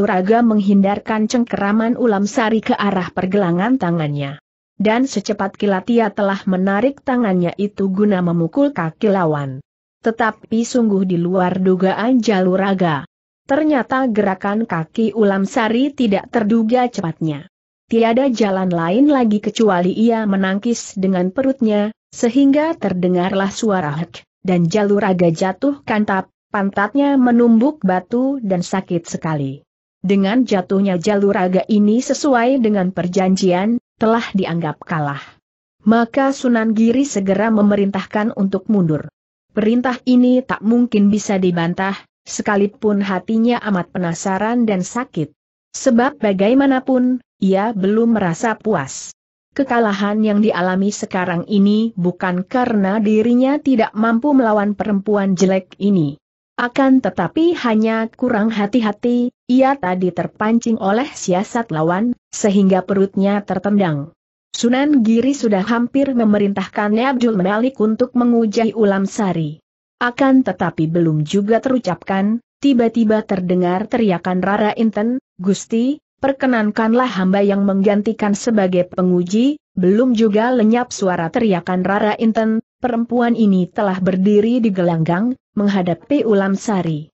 raga menghindarkan cengkeraman Ulam Sari ke arah pergelangan tangannya dan secepat kilat ia telah menarik tangannya itu guna memukul kaki lawan. Tetapi sungguh di luar dugaan jalur raga. Ternyata gerakan kaki ulam sari tidak terduga cepatnya. Tiada jalan lain lagi kecuali ia menangkis dengan perutnya, sehingga terdengarlah suara hek, dan jalur raga jatuh kantap, pantatnya menumbuk batu dan sakit sekali. Dengan jatuhnya jalur raga ini sesuai dengan perjanjian, telah dianggap kalah. Maka Sunan Giri segera memerintahkan untuk mundur. Perintah ini tak mungkin bisa dibantah, sekalipun hatinya amat penasaran dan sakit. Sebab bagaimanapun, ia belum merasa puas. Kekalahan yang dialami sekarang ini bukan karena dirinya tidak mampu melawan perempuan jelek ini. Akan tetapi hanya kurang hati-hati, ia tadi terpancing oleh siasat lawan, sehingga perutnya tertendang. Sunan Giri sudah hampir memerintahkannya Abdul Malik untuk mengujai ulam sari. Akan tetapi belum juga terucapkan, tiba-tiba terdengar teriakan Rara Inten, Gusti, perkenankanlah hamba yang menggantikan sebagai penguji, belum juga lenyap suara teriakan Rara Inten, perempuan ini telah berdiri di gelanggang, menghadapi ulam sari.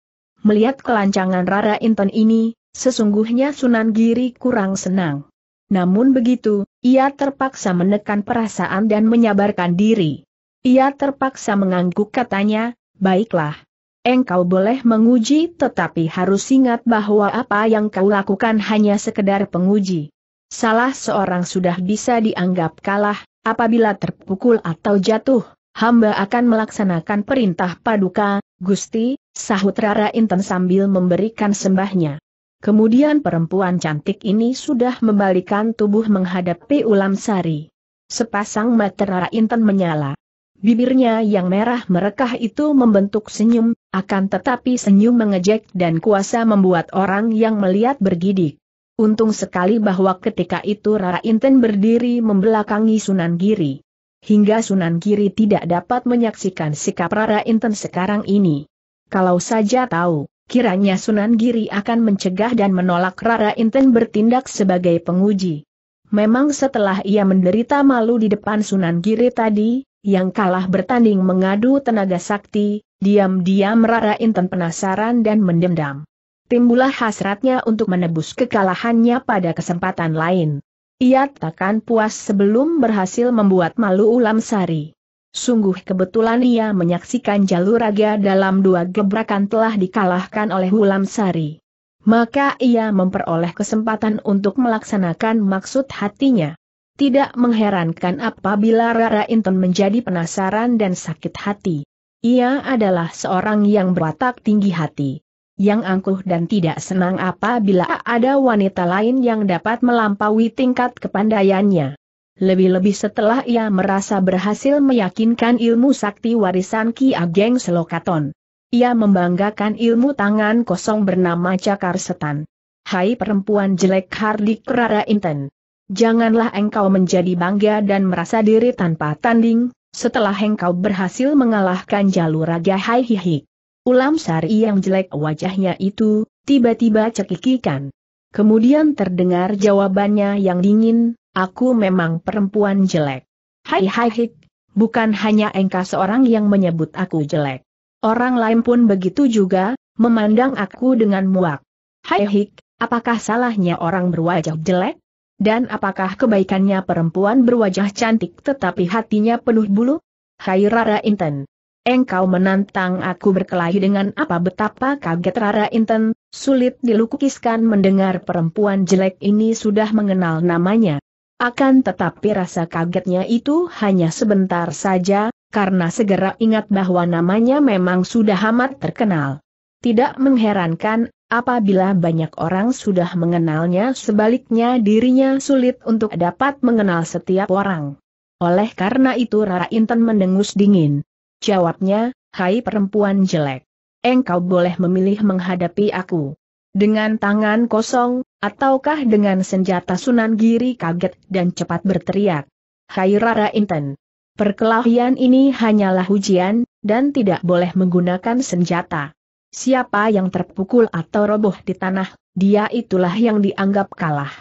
Melihat kelancangan Rara Inten ini, Sesungguhnya Sunan Giri kurang senang. Namun begitu, ia terpaksa menekan perasaan dan menyabarkan diri. Ia terpaksa mengangguk katanya, baiklah. Engkau boleh menguji tetapi harus ingat bahwa apa yang kau lakukan hanya sekedar penguji. Salah seorang sudah bisa dianggap kalah, apabila terpukul atau jatuh, hamba akan melaksanakan perintah paduka, Gusti, sahut Rara Inten sambil memberikan sembahnya. Kemudian perempuan cantik ini sudah membalikan tubuh menghadapi ulam sari. Sepasang mata Inten menyala. Bibirnya yang merah merekah itu membentuk senyum, akan tetapi senyum mengejek dan kuasa membuat orang yang melihat bergidik. Untung sekali bahwa ketika itu Rara Inten berdiri membelakangi Sunan Giri. Hingga Sunan Giri tidak dapat menyaksikan sikap Rara Inten sekarang ini. Kalau saja tahu, kiranya Sunan Giri akan mencegah dan menolak Rara Inten bertindak sebagai penguji. Memang setelah ia menderita malu di depan Sunan Giri tadi, yang kalah bertanding mengadu tenaga sakti, diam-diam Rara Inten penasaran dan mendendam. Timbullah hasratnya untuk menebus kekalahannya pada kesempatan lain. Ia takkan puas sebelum berhasil membuat malu ulam sari. Sungguh kebetulan ia menyaksikan jalur raga dalam dua gebrakan telah dikalahkan oleh Hulam Sari. Maka ia memperoleh kesempatan untuk melaksanakan maksud hatinya. Tidak mengherankan apabila Rara Inton menjadi penasaran dan sakit hati. Ia adalah seorang yang berwatak tinggi hati. Yang angkuh dan tidak senang apabila ada wanita lain yang dapat melampaui tingkat kepandaiannya. Lebih-lebih setelah ia merasa berhasil meyakinkan ilmu sakti warisan Ki Ageng Selokaton. Ia membanggakan ilmu tangan kosong bernama Cakar Setan. Hai perempuan jelek Hardik Rara Inten. Janganlah engkau menjadi bangga dan merasa diri tanpa tanding, setelah engkau berhasil mengalahkan jalur raga Hai Hihi. Ulam Sari yang jelek wajahnya itu, tiba-tiba cekikikan. Kemudian terdengar jawabannya yang dingin, Aku memang perempuan jelek. Hai hai hik, bukan hanya engkau seorang yang menyebut aku jelek. Orang lain pun begitu juga, memandang aku dengan muak. Hai hik, apakah salahnya orang berwajah jelek? Dan apakah kebaikannya perempuan berwajah cantik tetapi hatinya penuh bulu? Hai Rara Inten. Engkau menantang aku berkelahi dengan apa betapa kaget Rara Inten, sulit dilukiskan mendengar perempuan jelek ini sudah mengenal namanya. Akan tetapi rasa kagetnya itu hanya sebentar saja, karena segera ingat bahwa namanya memang sudah amat terkenal. Tidak mengherankan, apabila banyak orang sudah mengenalnya sebaliknya dirinya sulit untuk dapat mengenal setiap orang. Oleh karena itu Rara Inten mendengus dingin. Jawabnya, hai perempuan jelek. Engkau boleh memilih menghadapi aku. Dengan tangan kosong, Ataukah dengan senjata Sunan Giri kaget dan cepat berteriak. Hai Rara Inten. Perkelahian ini hanyalah ujian, dan tidak boleh menggunakan senjata. Siapa yang terpukul atau roboh di tanah, dia itulah yang dianggap kalah.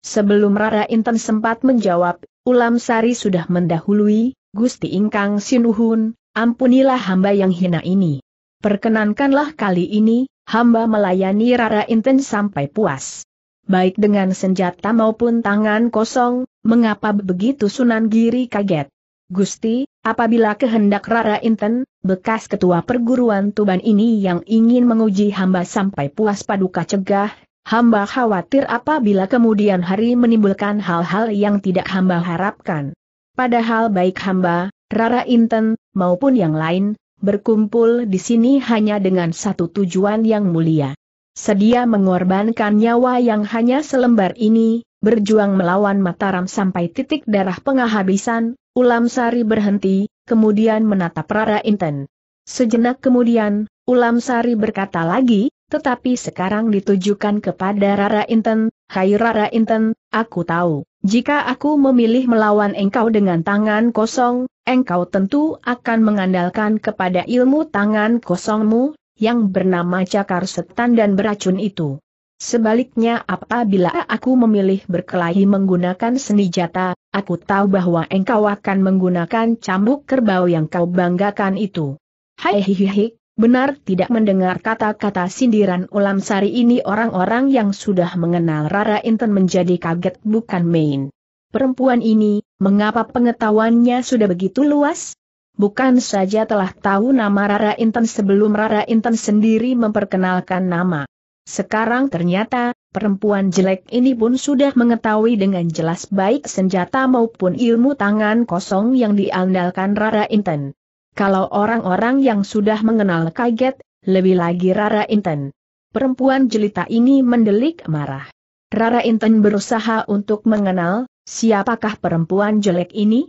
Sebelum Rara Inten sempat menjawab, Ulam Sari sudah mendahului, Gusti Ingkang Sinuhun, ampunilah hamba yang hina ini. Perkenankanlah kali ini, hamba melayani Rara Inten sampai puas baik dengan senjata maupun tangan kosong, mengapa begitu Sunan Giri kaget? Gusti, apabila kehendak Rara Inten, bekas ketua perguruan Tuban ini yang ingin menguji hamba sampai puas paduka cegah, hamba khawatir apabila kemudian hari menimbulkan hal-hal yang tidak hamba harapkan. Padahal baik hamba, Rara Inten, maupun yang lain, berkumpul di sini hanya dengan satu tujuan yang mulia sedia mengorbankan nyawa yang hanya selembar ini, berjuang melawan Mataram sampai titik darah penghabisan, Ulam Sari berhenti, kemudian menatap Rara Inten. Sejenak kemudian, Ulam Sari berkata lagi, tetapi sekarang ditujukan kepada Rara Inten, Hai Rara Inten, aku tahu, jika aku memilih melawan engkau dengan tangan kosong, engkau tentu akan mengandalkan kepada ilmu tangan kosongmu, yang bernama cakar setan dan beracun itu. Sebaliknya apabila aku memilih berkelahi menggunakan seni jata, aku tahu bahwa engkau akan menggunakan cambuk kerbau yang kau banggakan itu. Hai hihihi, benar tidak mendengar kata-kata sindiran ulam sari ini orang-orang yang sudah mengenal Rara Inten menjadi kaget bukan main. Perempuan ini, mengapa pengetahuannya sudah begitu luas? bukan saja telah tahu nama Rara Inten sebelum Rara Inten sendiri memperkenalkan nama. Sekarang ternyata, perempuan jelek ini pun sudah mengetahui dengan jelas baik senjata maupun ilmu tangan kosong yang diandalkan Rara Inten. Kalau orang-orang yang sudah mengenal kaget, lebih lagi Rara Inten. Perempuan jelita ini mendelik marah. Rara Inten berusaha untuk mengenal, siapakah perempuan jelek ini?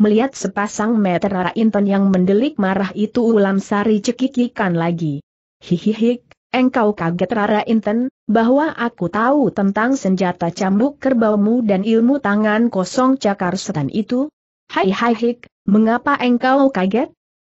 Melihat sepasang metera inton yang mendelik marah itu ulam sari cekikikan lagi. Hihihik, engkau kaget Rara Inten, bahwa aku tahu tentang senjata cambuk kerbaumu dan ilmu tangan kosong cakar setan itu? Hai hai hik, mengapa engkau kaget?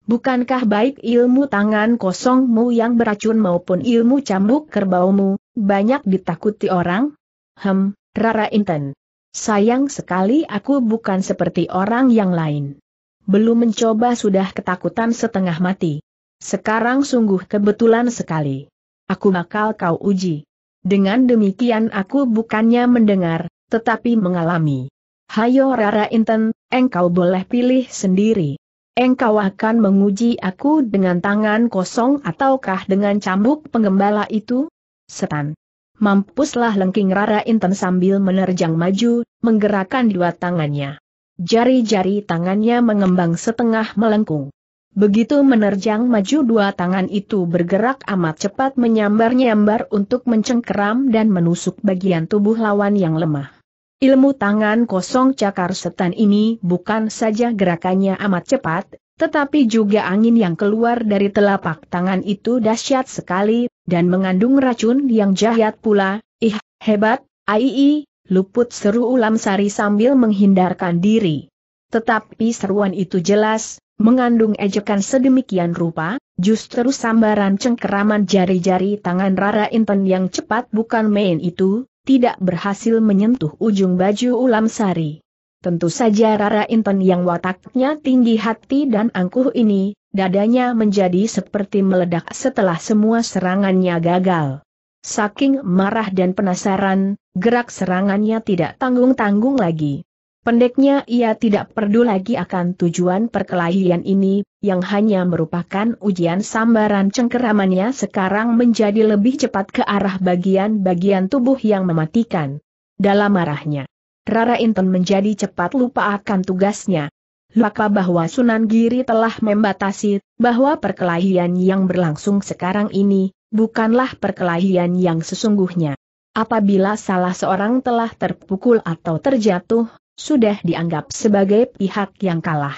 Bukankah baik ilmu tangan kosongmu yang beracun maupun ilmu cambuk kerbaumu, banyak ditakuti orang? Hem, Rara Inten. Sayang sekali aku bukan seperti orang yang lain. Belum mencoba sudah ketakutan setengah mati. Sekarang sungguh kebetulan sekali. Aku bakal kau uji. Dengan demikian aku bukannya mendengar, tetapi mengalami. Hayo Rara Inten, engkau boleh pilih sendiri. Engkau akan menguji aku dengan tangan kosong ataukah dengan cambuk penggembala itu? Setan. Mampuslah lengking Rara Inten sambil menerjang maju, menggerakkan dua tangannya. Jari-jari tangannya mengembang setengah melengkung. Begitu menerjang maju dua tangan itu bergerak amat cepat menyambar-nyambar untuk mencengkeram dan menusuk bagian tubuh lawan yang lemah. Ilmu tangan kosong cakar setan ini bukan saja gerakannya amat cepat, tetapi juga angin yang keluar dari telapak tangan itu dahsyat sekali, dan mengandung racun yang jahat pula, ih, hebat, aii, luput seru ulam sari sambil menghindarkan diri. Tetapi seruan itu jelas, mengandung ejekan sedemikian rupa, justru sambaran cengkeraman jari-jari tangan Rara Inten yang cepat bukan main itu, tidak berhasil menyentuh ujung baju ulam sari. Tentu saja Rara Inten yang wataknya tinggi hati dan angkuh ini, dadanya menjadi seperti meledak setelah semua serangannya gagal. Saking marah dan penasaran, gerak serangannya tidak tanggung-tanggung lagi. Pendeknya ia tidak perlu lagi akan tujuan perkelahian ini, yang hanya merupakan ujian sambaran cengkeramannya sekarang menjadi lebih cepat ke arah bagian-bagian tubuh yang mematikan. Dalam marahnya. Rara Inten menjadi cepat lupa akan tugasnya. Lupa bahwa Sunan Giri telah membatasi, bahwa perkelahian yang berlangsung sekarang ini, bukanlah perkelahian yang sesungguhnya. Apabila salah seorang telah terpukul atau terjatuh, sudah dianggap sebagai pihak yang kalah.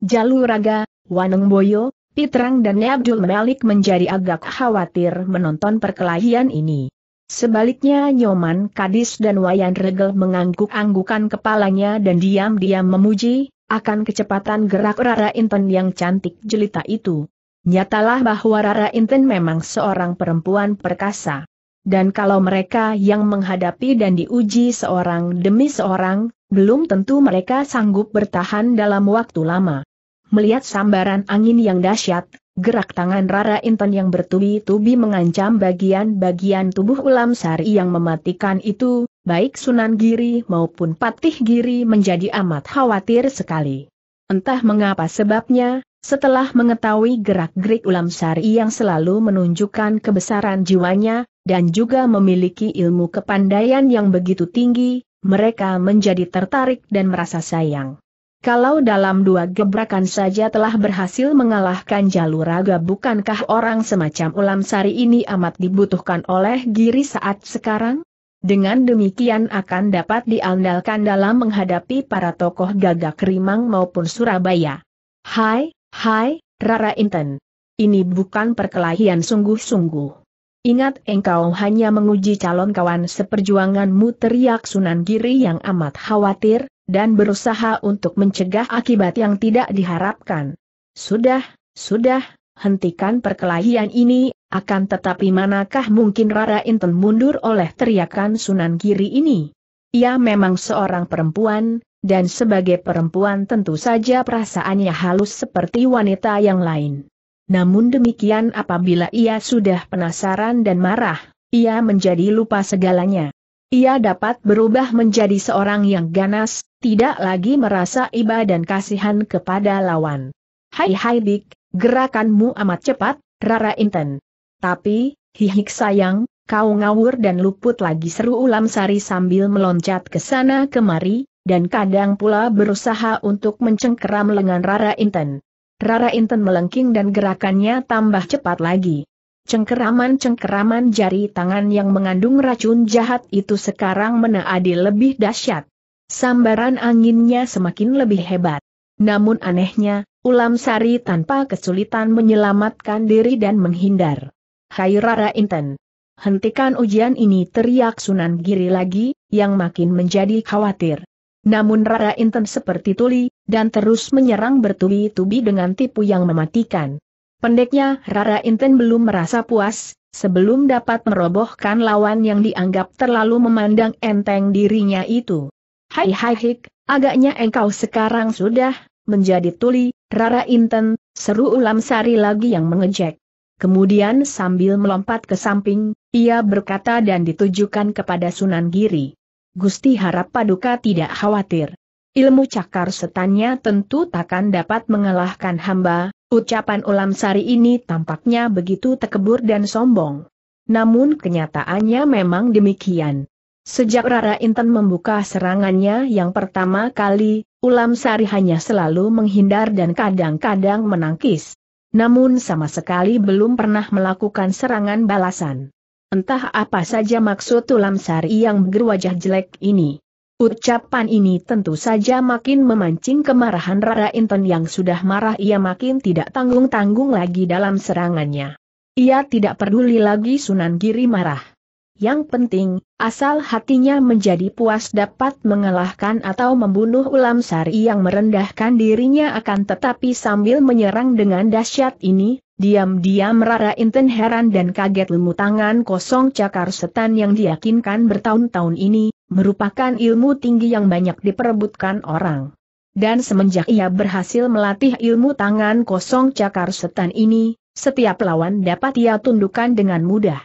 Jaluraga, Waneng Boyo, Pitrang dan Abdul Malik menjadi agak khawatir menonton perkelahian ini. Sebaliknya Nyoman Kadis dan Wayan Regel mengangguk-anggukan kepalanya dan diam-diam memuji, akan kecepatan gerak Rara Inten yang cantik jelita itu. Nyatalah bahwa Rara Inten memang seorang perempuan perkasa. Dan kalau mereka yang menghadapi dan diuji seorang demi seorang, belum tentu mereka sanggup bertahan dalam waktu lama. Melihat sambaran angin yang dahsyat, Gerak tangan Rara Intan yang bertubi-tubi mengancam bagian-bagian tubuh ulam sari yang mematikan itu, baik Sunan Giri maupun Patih Giri menjadi amat khawatir sekali. Entah mengapa sebabnya, setelah mengetahui gerak-gerik ulam sari yang selalu menunjukkan kebesaran jiwanya, dan juga memiliki ilmu kepandaian yang begitu tinggi, mereka menjadi tertarik dan merasa sayang. Kalau dalam dua gebrakan saja telah berhasil mengalahkan jalur raga bukankah orang semacam ulam sari ini amat dibutuhkan oleh giri saat sekarang? Dengan demikian akan dapat diandalkan dalam menghadapi para tokoh gagak rimang maupun Surabaya. Hai, hai, Rara Inten. Ini bukan perkelahian sungguh-sungguh. Ingat engkau hanya menguji calon kawan seperjuanganmu teriak Sunan Giri yang amat khawatir, dan berusaha untuk mencegah akibat yang tidak diharapkan. Sudah, sudah, hentikan perkelahian ini, akan tetapi manakah mungkin Rara Inten mundur oleh teriakan Sunan Giri ini? Ia memang seorang perempuan, dan sebagai perempuan tentu saja perasaannya halus seperti wanita yang lain. Namun demikian apabila ia sudah penasaran dan marah, ia menjadi lupa segalanya. Ia dapat berubah menjadi seorang yang ganas, tidak lagi merasa iba dan kasihan kepada lawan. Hai hai Dik, gerakanmu amat cepat, Rara Inten. Tapi, hihik sayang, kau ngawur dan luput lagi seru ulam sari sambil meloncat ke sana kemari, dan kadang pula berusaha untuk mencengkeram lengan Rara Inten. Rara Inten melengking dan gerakannya tambah cepat lagi. Cengkeraman-cengkeraman jari tangan yang mengandung racun jahat itu sekarang menaadi lebih dahsyat. Sambaran anginnya semakin lebih hebat. Namun anehnya, Ulam Sari tanpa kesulitan menyelamatkan diri dan menghindar. Hai Rara Inten! Hentikan ujian ini teriak Sunan Giri lagi, yang makin menjadi khawatir. Namun Rara Inten seperti tuli, dan terus menyerang bertubi-tubi dengan tipu yang mematikan. Pendeknya Rara Inten belum merasa puas, sebelum dapat merobohkan lawan yang dianggap terlalu memandang enteng dirinya itu. Hai hai hik, agaknya engkau sekarang sudah menjadi tuli, Rara Inten, seru ulam sari lagi yang mengejek. Kemudian sambil melompat ke samping, ia berkata dan ditujukan kepada Sunan Giri. Gusti harap paduka tidak khawatir. Ilmu cakar setannya tentu takkan dapat mengalahkan hamba, ucapan ulam sari ini tampaknya begitu tekebur dan sombong. Namun kenyataannya memang demikian. Sejak Rara Inten membuka serangannya yang pertama kali, Ulam Sari hanya selalu menghindar dan kadang-kadang menangkis. Namun sama sekali belum pernah melakukan serangan balasan. Entah apa saja maksud Ulam Sari yang berwajah jelek ini. Ucapan ini tentu saja makin memancing kemarahan Rara Inten yang sudah marah ia makin tidak tanggung-tanggung lagi dalam serangannya. Ia tidak peduli lagi Sunan Giri marah. Yang penting, asal hatinya menjadi puas dapat mengalahkan atau membunuh ulam sari yang merendahkan dirinya akan tetapi sambil menyerang dengan dahsyat ini, diam-diam Rara Inten heran dan kaget ilmu tangan kosong cakar setan yang diyakinkan bertahun-tahun ini, merupakan ilmu tinggi yang banyak diperebutkan orang. Dan semenjak ia berhasil melatih ilmu tangan kosong cakar setan ini, setiap lawan dapat ia tundukkan dengan mudah.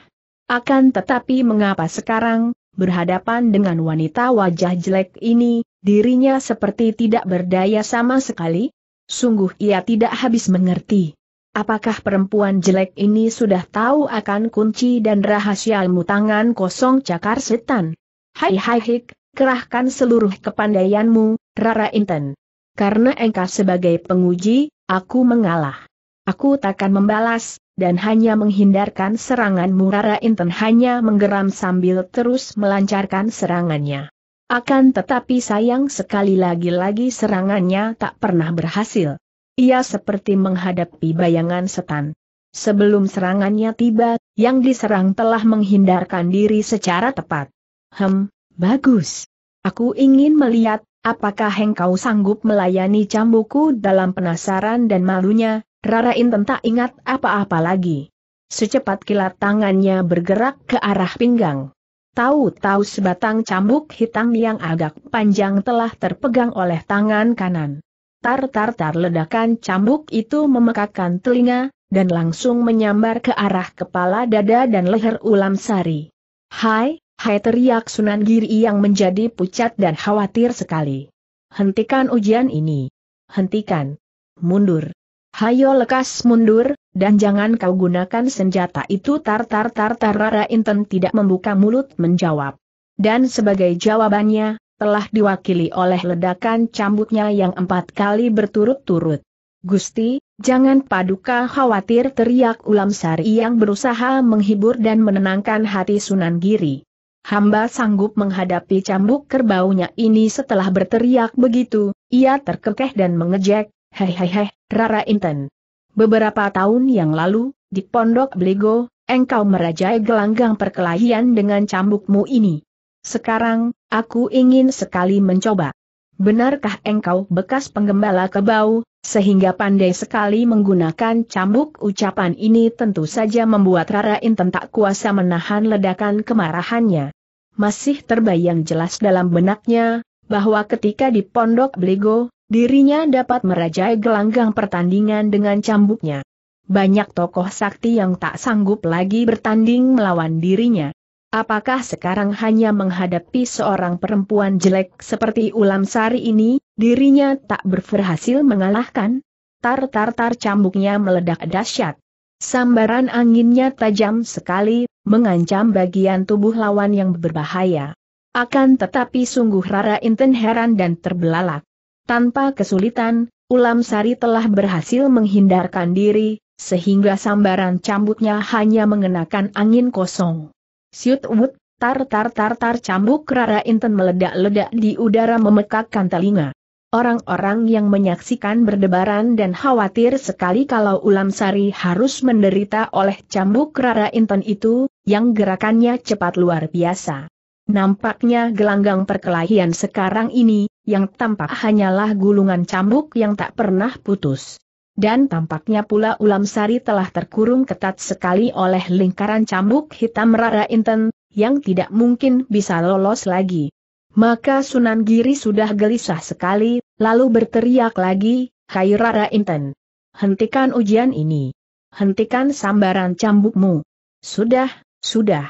Akan tetapi mengapa sekarang, berhadapan dengan wanita wajah jelek ini, dirinya seperti tidak berdaya sama sekali? Sungguh ia tidak habis mengerti. Apakah perempuan jelek ini sudah tahu akan kunci dan rahasia ilmu tangan kosong cakar setan? Hai hai hik, kerahkan seluruh kepandaianmu, Rara Inten. Karena engkau sebagai penguji, aku mengalah. Aku takkan membalas, dan hanya menghindarkan serangan Murara Inten hanya menggeram sambil terus melancarkan serangannya. Akan tetapi sayang sekali lagi-lagi serangannya tak pernah berhasil. Ia seperti menghadapi bayangan setan. Sebelum serangannya tiba, yang diserang telah menghindarkan diri secara tepat. Hem, bagus. Aku ingin melihat, apakah engkau sanggup melayani cambuku dalam penasaran dan malunya, Rara Inten tak ingat apa-apa lagi. Secepat kilat tangannya bergerak ke arah pinggang. Tahu-tahu sebatang cambuk hitam yang agak panjang telah terpegang oleh tangan kanan. Tar-tar-tar ledakan cambuk itu memekakan telinga, dan langsung menyambar ke arah kepala dada dan leher ulam sari. Hai, hai teriak Sunan Giri yang menjadi pucat dan khawatir sekali. Hentikan ujian ini. Hentikan. Mundur. Hayo lekas mundur, dan jangan kau gunakan senjata itu tartar tartar Rara Inten tidak membuka mulut menjawab. Dan sebagai jawabannya, telah diwakili oleh ledakan cambuknya yang empat kali berturut-turut. Gusti, jangan paduka khawatir teriak ulam sari yang berusaha menghibur dan menenangkan hati Sunan Giri. Hamba sanggup menghadapi cambuk kerbaunya ini setelah berteriak begitu, ia terkekeh dan mengejek, Hei hei hei, Rara Inten. Beberapa tahun yang lalu, di Pondok Bligo, engkau merajai gelanggang perkelahian dengan cambukmu ini. Sekarang, aku ingin sekali mencoba. Benarkah engkau bekas penggembala kebau, sehingga pandai sekali menggunakan cambuk ucapan ini tentu saja membuat Rara Inten tak kuasa menahan ledakan kemarahannya. Masih terbayang jelas dalam benaknya, bahwa ketika di Pondok Bligo, Dirinya dapat merajai gelanggang pertandingan dengan cambuknya. Banyak tokoh sakti yang tak sanggup lagi bertanding melawan dirinya. Apakah sekarang hanya menghadapi seorang perempuan jelek seperti Ulam Sari ini, dirinya tak berhasil mengalahkan? Tar-tar-tar cambuknya meledak dahsyat. Sambaran anginnya tajam sekali, mengancam bagian tubuh lawan yang berbahaya. Akan tetapi sungguh Rara Inten heran dan terbelalak. Tanpa kesulitan, Ulam Sari telah berhasil menghindarkan diri, sehingga sambaran cambuknya hanya mengenakan angin kosong. Siut Wut, tar tar tar tar cambuk Rara Inten meledak-ledak di udara memekakkan telinga. Orang-orang yang menyaksikan berdebaran dan khawatir sekali kalau Ulam Sari harus menderita oleh cambuk Rara Inten itu, yang gerakannya cepat luar biasa. Nampaknya gelanggang perkelahian sekarang ini, yang tampak hanyalah gulungan cambuk yang tak pernah putus. Dan tampaknya pula ulam sari telah terkurung ketat sekali oleh lingkaran cambuk hitam rara inten, yang tidak mungkin bisa lolos lagi. Maka Sunan Giri sudah gelisah sekali, lalu berteriak lagi, Hai Rara Inten! Hentikan ujian ini! Hentikan sambaran cambukmu! Sudah, sudah!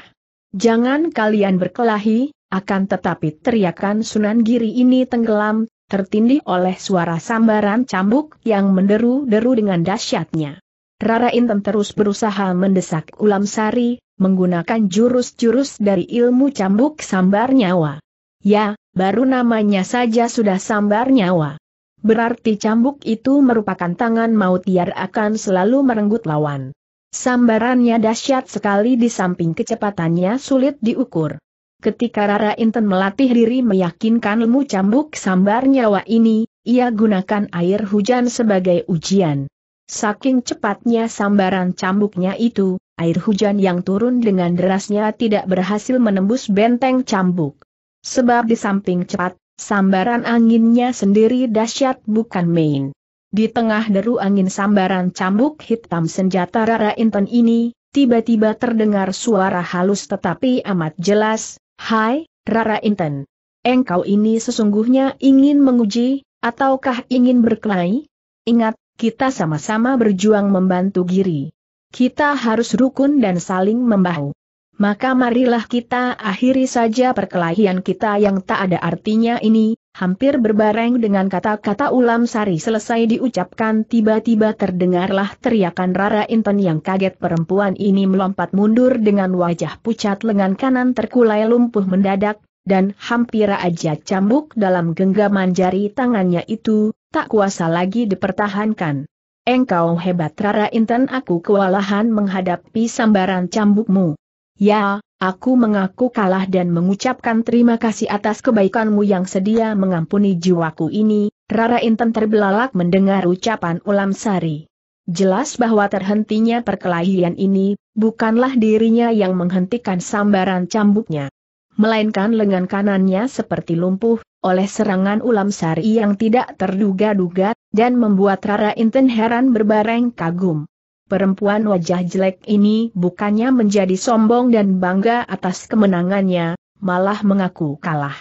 Jangan kalian berkelahi, akan tetapi teriakan Sunan Giri ini tenggelam, tertindih oleh suara sambaran cambuk yang menderu-deru dengan dahsyatnya. Rara Inten terus berusaha mendesak Ulam Sari, menggunakan jurus-jurus dari ilmu cambuk sambar nyawa. Ya, baru namanya saja sudah sambar nyawa. Berarti cambuk itu merupakan tangan maut yang akan selalu merenggut lawan. Sambarannya dahsyat sekali di samping kecepatannya sulit diukur. Ketika Rara Inten melatih diri meyakinkan ilmu cambuk sambar nyawa ini, ia gunakan air hujan sebagai ujian. Saking cepatnya sambaran cambuknya itu, air hujan yang turun dengan derasnya tidak berhasil menembus benteng cambuk. Sebab di samping cepat, sambaran anginnya sendiri dahsyat bukan main. Di tengah deru angin sambaran cambuk hitam senjata Rara Inten ini, tiba-tiba terdengar suara halus tetapi amat jelas, Hai, Rara Inten. Engkau ini sesungguhnya ingin menguji, ataukah ingin berkelahi? Ingat, kita sama-sama berjuang membantu Giri. Kita harus rukun dan saling membahu. Maka marilah kita akhiri saja perkelahian kita yang tak ada artinya ini, Hampir berbareng dengan kata-kata ulam sari selesai diucapkan tiba-tiba terdengarlah teriakan Rara Inten yang kaget perempuan ini melompat mundur dengan wajah pucat lengan kanan terkulai lumpuh mendadak, dan hampir aja cambuk dalam genggaman jari tangannya itu, tak kuasa lagi dipertahankan. Engkau hebat Rara Inten aku kewalahan menghadapi sambaran cambukmu. Ya, aku mengaku kalah dan mengucapkan terima kasih atas kebaikanmu yang sedia mengampuni jiwaku ini, Rara Inten terbelalak mendengar ucapan Ulam Sari. Jelas bahwa terhentinya perkelahian ini, bukanlah dirinya yang menghentikan sambaran cambuknya. Melainkan lengan kanannya seperti lumpuh, oleh serangan Ulam Sari yang tidak terduga-duga, dan membuat Rara Inten heran berbareng kagum. Perempuan wajah jelek ini bukannya menjadi sombong dan bangga atas kemenangannya, malah mengaku kalah.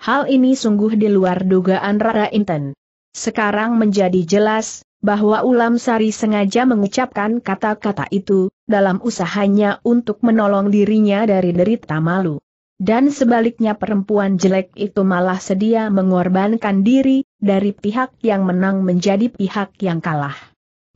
Hal ini sungguh di luar dugaan Rara Inten. Sekarang menjadi jelas, bahwa Ulam Sari sengaja mengucapkan kata-kata itu, dalam usahanya untuk menolong dirinya dari derita malu. Dan sebaliknya perempuan jelek itu malah sedia mengorbankan diri, dari pihak yang menang menjadi pihak yang kalah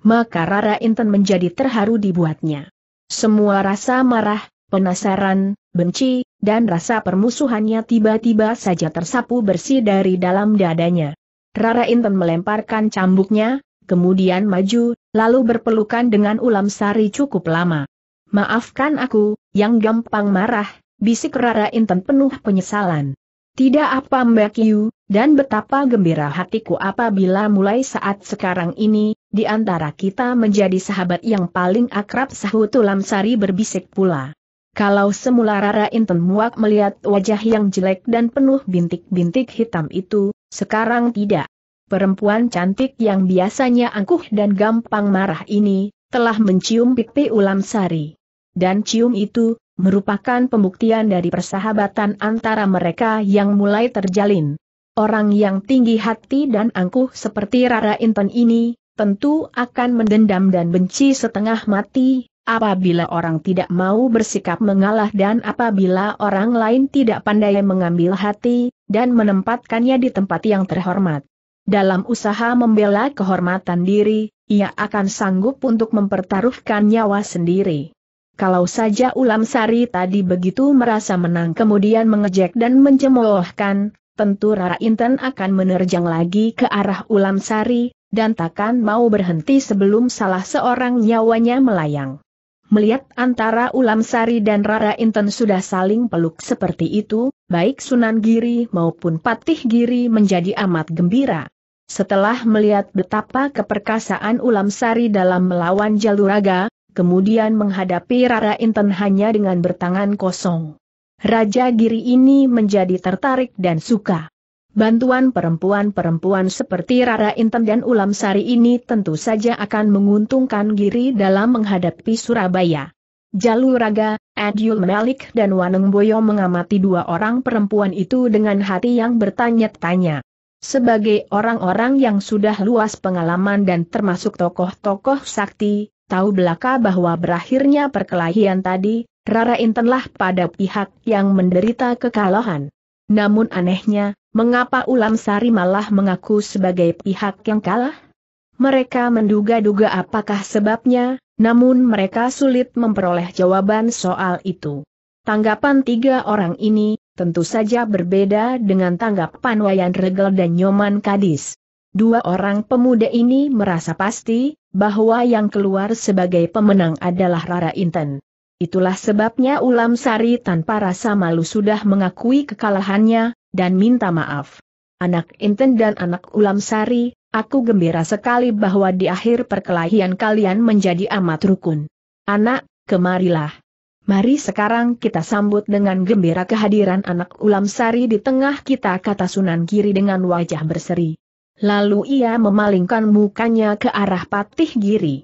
maka Rara Inten menjadi terharu dibuatnya. Semua rasa marah, penasaran, benci, dan rasa permusuhannya tiba-tiba saja tersapu bersih dari dalam dadanya. Rara Inten melemparkan cambuknya, kemudian maju, lalu berpelukan dengan ulam sari cukup lama. Maafkan aku, yang gampang marah, bisik Rara Inten penuh penyesalan. Tidak apa Mbak Yu, dan betapa gembira hatiku apabila mulai saat sekarang ini, di antara kita menjadi sahabat yang paling akrab sahut tulam sari berbisik pula. Kalau semula Rara Inten Muak melihat wajah yang jelek dan penuh bintik-bintik hitam itu, sekarang tidak. Perempuan cantik yang biasanya angkuh dan gampang marah ini, telah mencium pipi ulam sari. Dan cium itu, merupakan pembuktian dari persahabatan antara mereka yang mulai terjalin. Orang yang tinggi hati dan angkuh seperti Rara Inten ini, tentu akan mendendam dan benci setengah mati, apabila orang tidak mau bersikap mengalah dan apabila orang lain tidak pandai mengambil hati, dan menempatkannya di tempat yang terhormat. Dalam usaha membela kehormatan diri, ia akan sanggup untuk mempertaruhkan nyawa sendiri. Kalau saja Ulam Sari tadi begitu merasa menang kemudian mengejek dan mencemoohkan, tentu Rara Inten akan menerjang lagi ke arah Ulam Sari, dan takkan mau berhenti sebelum salah seorang nyawanya melayang. Melihat antara Ulam Sari dan Rara Inten sudah saling peluk seperti itu, baik Sunan Giri maupun Patih Giri menjadi amat gembira. Setelah melihat betapa keperkasaan Ulam Sari dalam melawan Jaluraga, kemudian menghadapi Rara Inten hanya dengan bertangan kosong. Raja Giri ini menjadi tertarik dan suka. Bantuan perempuan-perempuan seperti Rara Intan dan Ulam Sari ini tentu saja akan menguntungkan Giri dalam menghadapi Surabaya. Jaluraga, Adyul Malik dan Waneng Boyo mengamati dua orang perempuan itu dengan hati yang bertanya-tanya. Sebagai orang-orang yang sudah luas pengalaman dan termasuk tokoh-tokoh sakti, tahu belaka bahwa berakhirnya perkelahian tadi, Rara Intenlah pada pihak yang menderita kekalahan. Namun anehnya, mengapa Ulam Sari malah mengaku sebagai pihak yang kalah? Mereka menduga-duga apakah sebabnya, namun mereka sulit memperoleh jawaban soal itu. Tanggapan tiga orang ini, tentu saja berbeda dengan tanggapan Wayan Regel dan Nyoman Kadis. Dua orang pemuda ini merasa pasti, bahwa yang keluar sebagai pemenang adalah Rara Inten. Itulah sebabnya Ulam Sari tanpa rasa malu sudah mengakui kekalahannya, dan minta maaf. Anak Inten dan anak Ulam Sari, aku gembira sekali bahwa di akhir perkelahian kalian menjadi amat rukun. Anak, kemarilah. Mari sekarang kita sambut dengan gembira kehadiran anak ulam sari di tengah kita kata Sunan Giri dengan wajah berseri. Lalu ia memalingkan mukanya ke arah patih Giri.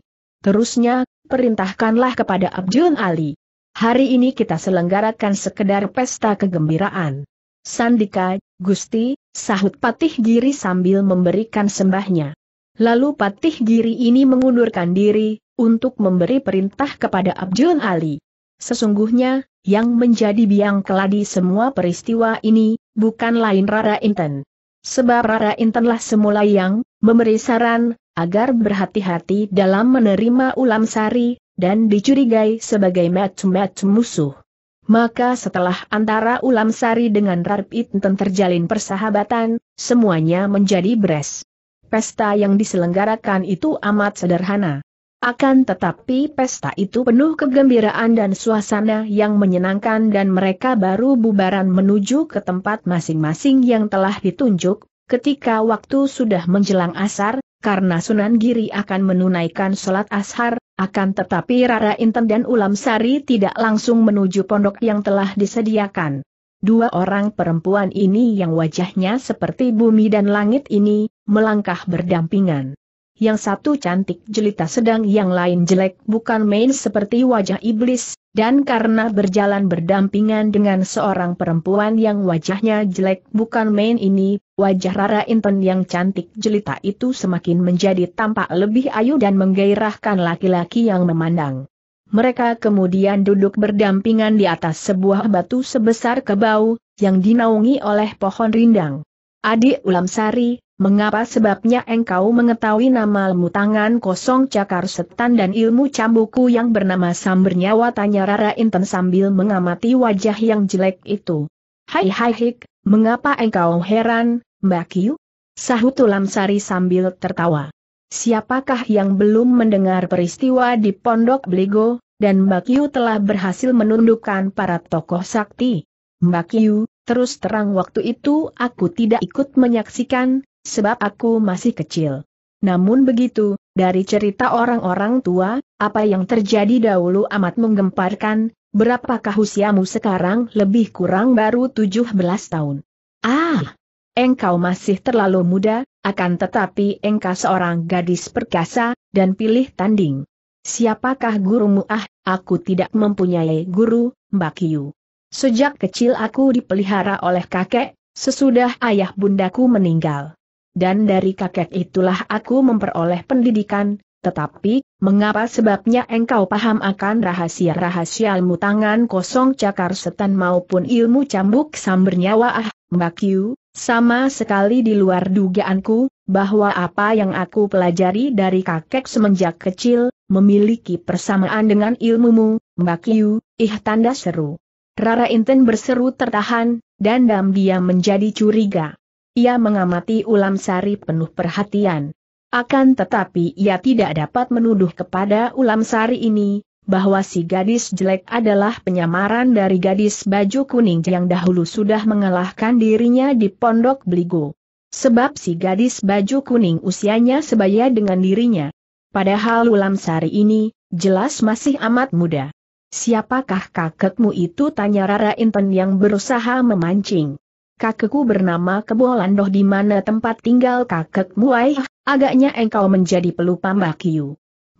Terusnya, perintahkanlah kepada Abdul Ali. Hari ini kita selenggarakan sekedar pesta kegembiraan. Sandika, Gusti, sahut Patih Giri sambil memberikan sembahnya. Lalu Patih Giri ini mengundurkan diri, untuk memberi perintah kepada Abjun Ali. Sesungguhnya, yang menjadi biang keladi semua peristiwa ini, bukan lain Rara Inten. Sebab Rara Intenlah semula yang, memberi saran, agar berhati-hati dalam menerima ulam sari, dan dicurigai sebagai match-match musuh. Maka setelah antara Ulam Sari dengan Rarpiten terjalin persahabatan, semuanya menjadi beres. Pesta yang diselenggarakan itu amat sederhana. Akan tetapi pesta itu penuh kegembiraan dan suasana yang menyenangkan dan mereka baru bubaran menuju ke tempat masing-masing yang telah ditunjuk, ketika waktu sudah menjelang asar, karena Sunan Giri akan menunaikan sholat ashar, akan tetapi Rara Inten dan Ulam Sari tidak langsung menuju pondok yang telah disediakan. Dua orang perempuan ini yang wajahnya seperti bumi dan langit ini, melangkah berdampingan. Yang satu cantik jelita sedang yang lain jelek bukan main seperti wajah iblis, dan karena berjalan berdampingan dengan seorang perempuan yang wajahnya jelek bukan main ini, wajah Rara Inten yang cantik jelita itu semakin menjadi tampak lebih ayu dan menggairahkan laki-laki yang memandang. Mereka kemudian duduk berdampingan di atas sebuah batu sebesar kebau, yang dinaungi oleh pohon rindang. Adik Ulam Sari. Mengapa sebabnya engkau mengetahui nama lemu tangan kosong cakar setan dan ilmu cambuku yang bernama sambernyawa tanya Rara Inten sambil mengamati wajah yang jelek itu. Hai hai hik, mengapa engkau heran, Mbak Kiu? Sahut Ulam Sari sambil tertawa. Siapakah yang belum mendengar peristiwa di Pondok Bligo, dan Mbak Kiu telah berhasil menundukkan para tokoh sakti? Mbak Kiu, terus terang waktu itu aku tidak ikut menyaksikan, sebab aku masih kecil. Namun begitu, dari cerita orang-orang tua, apa yang terjadi dahulu amat menggemparkan, berapakah usiamu sekarang lebih kurang baru 17 tahun. Ah! Engkau masih terlalu muda, akan tetapi engkau seorang gadis perkasa, dan pilih tanding. Siapakah gurumu ah, aku tidak mempunyai guru, Mbak Yu. Sejak kecil aku dipelihara oleh kakek, sesudah ayah bundaku meninggal dan dari kakek itulah aku memperoleh pendidikan, tetapi, mengapa sebabnya engkau paham akan rahasia-rahasia ilmu tangan kosong cakar setan maupun ilmu cambuk sambernyawa ah, Mbak Yu, sama sekali di luar dugaanku, bahwa apa yang aku pelajari dari kakek semenjak kecil, memiliki persamaan dengan ilmumu, Mbak Yu, ih tanda seru. Rara Inten berseru tertahan, dan dia menjadi curiga. Ia mengamati ulam sari penuh perhatian. Akan tetapi ia tidak dapat menuduh kepada ulam sari ini, bahwa si gadis jelek adalah penyamaran dari gadis baju kuning yang dahulu sudah mengalahkan dirinya di pondok beligo. Sebab si gadis baju kuning usianya sebaya dengan dirinya. Padahal ulam sari ini, jelas masih amat muda. Siapakah kakekmu itu tanya Rara Inten yang berusaha memancing kakekku bernama Kebolandoh di mana tempat tinggal kakek Muai, agaknya engkau menjadi pelupa Mbah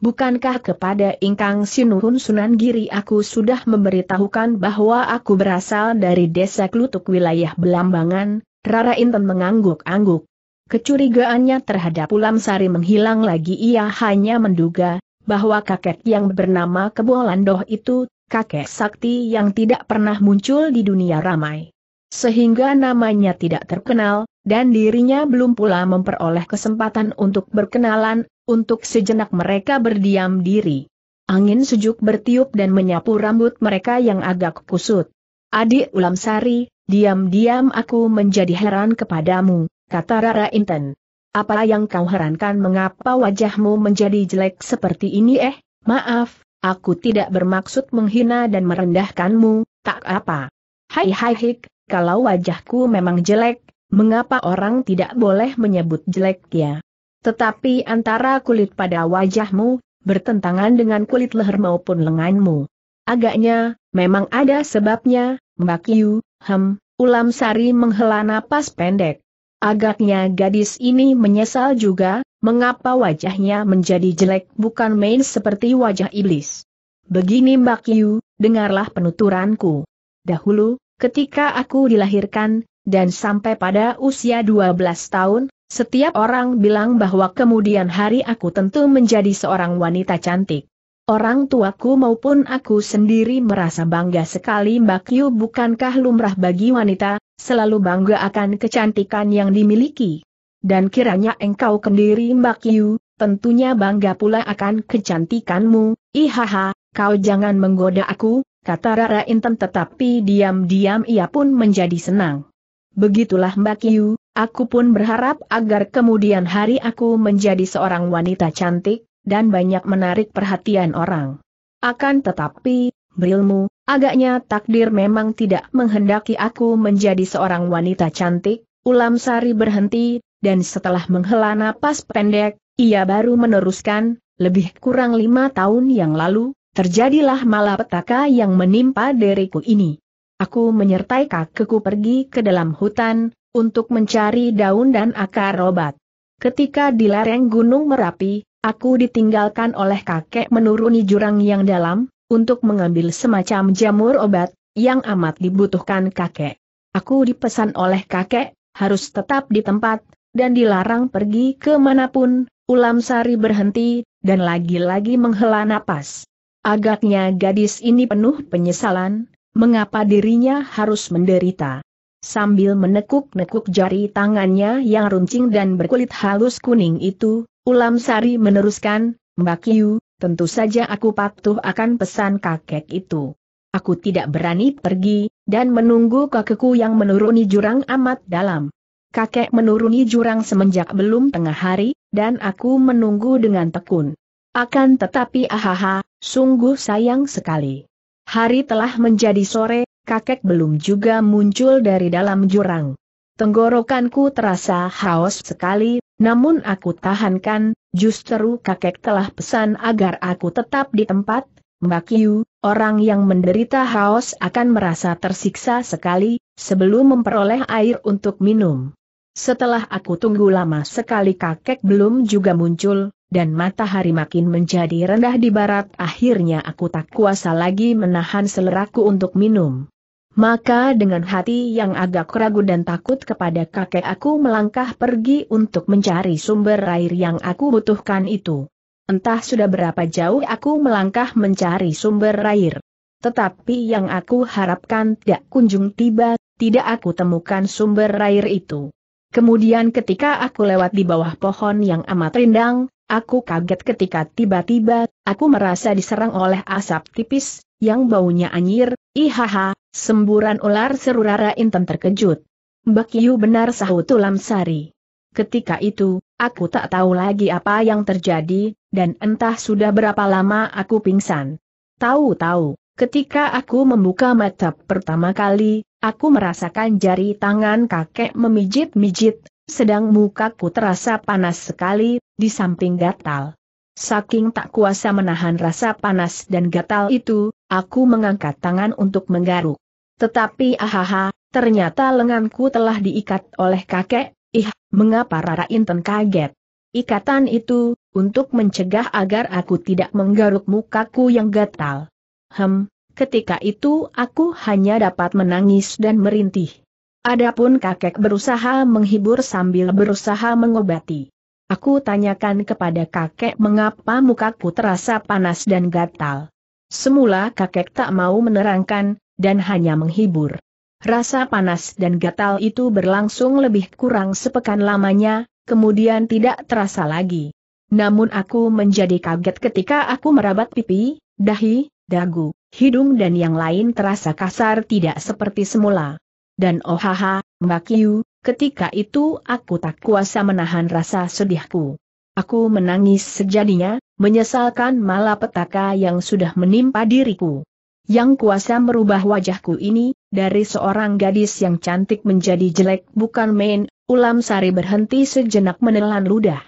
Bukankah kepada Ingkang Sinuhun Sunan Giri aku sudah memberitahukan bahwa aku berasal dari desa Klutuk wilayah Belambangan, Rara Inten mengangguk-angguk. Kecurigaannya terhadap Ulam Sari menghilang lagi ia hanya menduga, bahwa kakek yang bernama Kebolandoh itu, kakek sakti yang tidak pernah muncul di dunia ramai sehingga namanya tidak terkenal, dan dirinya belum pula memperoleh kesempatan untuk berkenalan, untuk sejenak mereka berdiam diri. Angin sejuk bertiup dan menyapu rambut mereka yang agak kusut. Adik Ulam Sari, diam-diam aku menjadi heran kepadamu, kata Rara Inten. Apa yang kau herankan mengapa wajahmu menjadi jelek seperti ini eh? Maaf, aku tidak bermaksud menghina dan merendahkanmu, tak apa. Hai hai hik, kalau wajahku memang jelek, mengapa orang tidak boleh menyebut jelek ya? Tetapi antara kulit pada wajahmu, bertentangan dengan kulit leher maupun lenganmu. Agaknya, memang ada sebabnya, Mbak Yu, hem, ulam sari menghela napas pendek. Agaknya gadis ini menyesal juga, mengapa wajahnya menjadi jelek bukan main seperti wajah iblis. Begini Mbak Yu, dengarlah penuturanku. Dahulu, Ketika aku dilahirkan, dan sampai pada usia 12 tahun, setiap orang bilang bahwa kemudian hari aku tentu menjadi seorang wanita cantik. Orang tuaku maupun aku sendiri merasa bangga sekali Mbak Yu bukankah lumrah bagi wanita, selalu bangga akan kecantikan yang dimiliki. Dan kiranya engkau kendiri Mbak Yu, tentunya bangga pula akan kecantikanmu, ihaha, kau jangan menggoda aku, kata Rara Inten tetapi diam-diam ia pun menjadi senang. Begitulah Mbak Yu, aku pun berharap agar kemudian hari aku menjadi seorang wanita cantik, dan banyak menarik perhatian orang. Akan tetapi, berilmu, agaknya takdir memang tidak menghendaki aku menjadi seorang wanita cantik, ulam sari berhenti, dan setelah menghela napas pendek, ia baru meneruskan, lebih kurang lima tahun yang lalu, terjadilah malapetaka yang menimpa deriku ini. Aku menyertai kakekku pergi ke dalam hutan, untuk mencari daun dan akar obat. Ketika di lereng Gunung Merapi, aku ditinggalkan oleh kakek menuruni jurang yang dalam, untuk mengambil semacam jamur obat, yang amat dibutuhkan kakek. Aku dipesan oleh kakek, harus tetap di tempat, dan dilarang pergi kemanapun, ulam sari berhenti, dan lagi-lagi menghela napas. Agaknya gadis ini penuh penyesalan, mengapa dirinya harus menderita. Sambil menekuk-nekuk jari tangannya yang runcing dan berkulit halus kuning itu, Ulam Sari meneruskan, Mbak Kiu, tentu saja aku patuh akan pesan kakek itu. Aku tidak berani pergi, dan menunggu kakekku yang menuruni jurang amat dalam. Kakek menuruni jurang semenjak belum tengah hari, dan aku menunggu dengan tekun. Akan tetapi ahaha, Sungguh sayang sekali. Hari telah menjadi sore, kakek belum juga muncul dari dalam jurang. Tenggorokanku terasa haus sekali, namun aku tahankan, justru kakek telah pesan agar aku tetap di tempat, Mbak Yu, orang yang menderita haus akan merasa tersiksa sekali, sebelum memperoleh air untuk minum. Setelah aku tunggu lama sekali kakek belum juga muncul, dan matahari makin menjadi rendah di barat akhirnya aku tak kuasa lagi menahan seleraku untuk minum. Maka dengan hati yang agak ragu dan takut kepada kakek aku melangkah pergi untuk mencari sumber air yang aku butuhkan itu. Entah sudah berapa jauh aku melangkah mencari sumber air. Tetapi yang aku harapkan tidak kunjung tiba, tidak aku temukan sumber air itu. Kemudian ketika aku lewat di bawah pohon yang amat rindang, Aku kaget ketika tiba-tiba, aku merasa diserang oleh asap tipis, yang baunya anjir. ihaha, semburan ular seru Rara Intan terkejut. Mbak Yu benar sahut tulam sari. Ketika itu, aku tak tahu lagi apa yang terjadi, dan entah sudah berapa lama aku pingsan. Tahu-tahu, ketika aku membuka mata pertama kali, aku merasakan jari tangan kakek memijit-mijit, sedang mukaku terasa panas sekali, di samping gatal. Saking tak kuasa menahan rasa panas dan gatal itu, aku mengangkat tangan untuk menggaruk. Tetapi ahaha, ternyata lenganku telah diikat oleh kakek, ih, mengapa Rara Inten kaget. Ikatan itu, untuk mencegah agar aku tidak menggaruk mukaku yang gatal. Hem, ketika itu aku hanya dapat menangis dan merintih. Adapun kakek berusaha menghibur sambil berusaha mengobati. Aku tanyakan kepada kakek mengapa mukaku terasa panas dan gatal. Semula kakek tak mau menerangkan, dan hanya menghibur. Rasa panas dan gatal itu berlangsung lebih kurang sepekan lamanya, kemudian tidak terasa lagi. Namun aku menjadi kaget ketika aku merabat pipi, dahi, dagu, hidung dan yang lain terasa kasar tidak seperti semula dan ohaha, oh, Mbak Yu, ketika itu aku tak kuasa menahan rasa sedihku. Aku menangis sejadinya, menyesalkan malapetaka yang sudah menimpa diriku. Yang kuasa merubah wajahku ini, dari seorang gadis yang cantik menjadi jelek bukan main, ulam sari berhenti sejenak menelan ludah.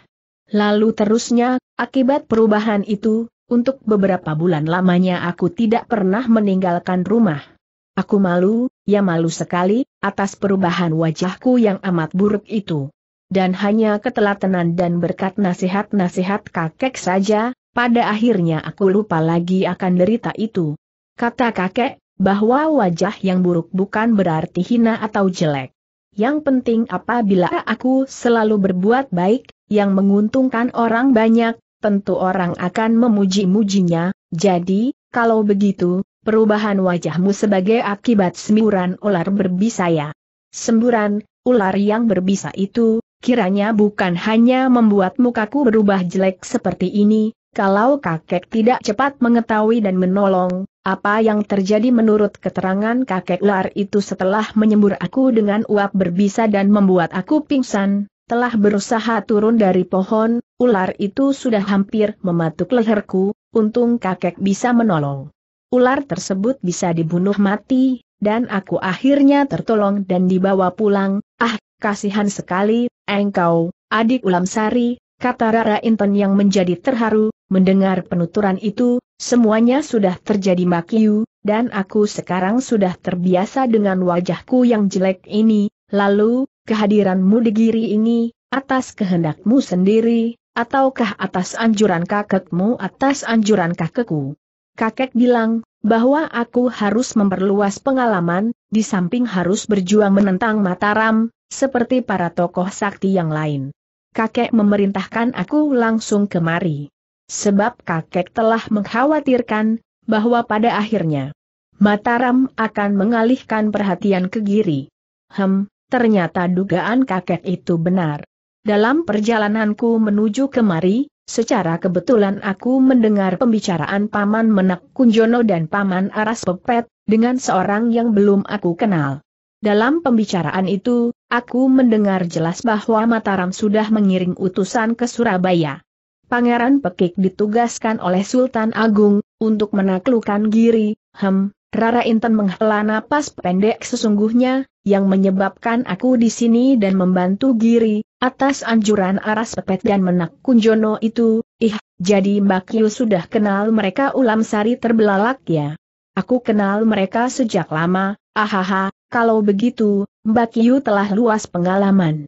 Lalu terusnya, akibat perubahan itu, untuk beberapa bulan lamanya aku tidak pernah meninggalkan rumah. Aku malu, ya malu sekali, atas perubahan wajahku yang amat buruk itu. Dan hanya ketelatenan dan berkat nasihat-nasihat kakek saja, pada akhirnya aku lupa lagi akan derita itu. Kata kakek, bahwa wajah yang buruk bukan berarti hina atau jelek. Yang penting apabila aku selalu berbuat baik, yang menguntungkan orang banyak, tentu orang akan memuji-mujinya, jadi, kalau begitu, perubahan wajahmu sebagai akibat semburan ular berbisa ya. Semburan, ular yang berbisa itu, kiranya bukan hanya membuat mukaku berubah jelek seperti ini, kalau kakek tidak cepat mengetahui dan menolong, apa yang terjadi menurut keterangan kakek ular itu setelah menyembur aku dengan uap berbisa dan membuat aku pingsan, telah berusaha turun dari pohon, ular itu sudah hampir mematuk leherku, untung kakek bisa menolong ular tersebut bisa dibunuh mati, dan aku akhirnya tertolong dan dibawa pulang, ah, kasihan sekali, engkau, adik ulam sari, kata Rara Inton yang menjadi terharu, mendengar penuturan itu, semuanya sudah terjadi makiu, dan aku sekarang sudah terbiasa dengan wajahku yang jelek ini, lalu, kehadiranmu di giri ini, atas kehendakmu sendiri, ataukah atas anjuran kakekmu atas anjuran kakekku? kakek bilang, bahwa aku harus memperluas pengalaman, di samping harus berjuang menentang Mataram, seperti para tokoh sakti yang lain. Kakek memerintahkan aku langsung kemari. Sebab kakek telah mengkhawatirkan, bahwa pada akhirnya, Mataram akan mengalihkan perhatian ke Giri. Hem, ternyata dugaan kakek itu benar. Dalam perjalananku menuju kemari, Secara kebetulan aku mendengar pembicaraan Paman Menak Kunjono dan Paman Aras Pepet, dengan seorang yang belum aku kenal. Dalam pembicaraan itu, aku mendengar jelas bahwa Mataram sudah mengiring utusan ke Surabaya. Pangeran Pekik ditugaskan oleh Sultan Agung, untuk menaklukkan Giri, hem, Rara Intan menghela napas pendek sesungguhnya, yang menyebabkan aku di sini dan membantu Giri, Atas anjuran Aras Pepet dan Menak Kunjono itu, ih, jadi Mbak yu sudah kenal mereka ulam sari terbelalak ya. Aku kenal mereka sejak lama, ahaha, kalau begitu, Mbak yu telah luas pengalaman.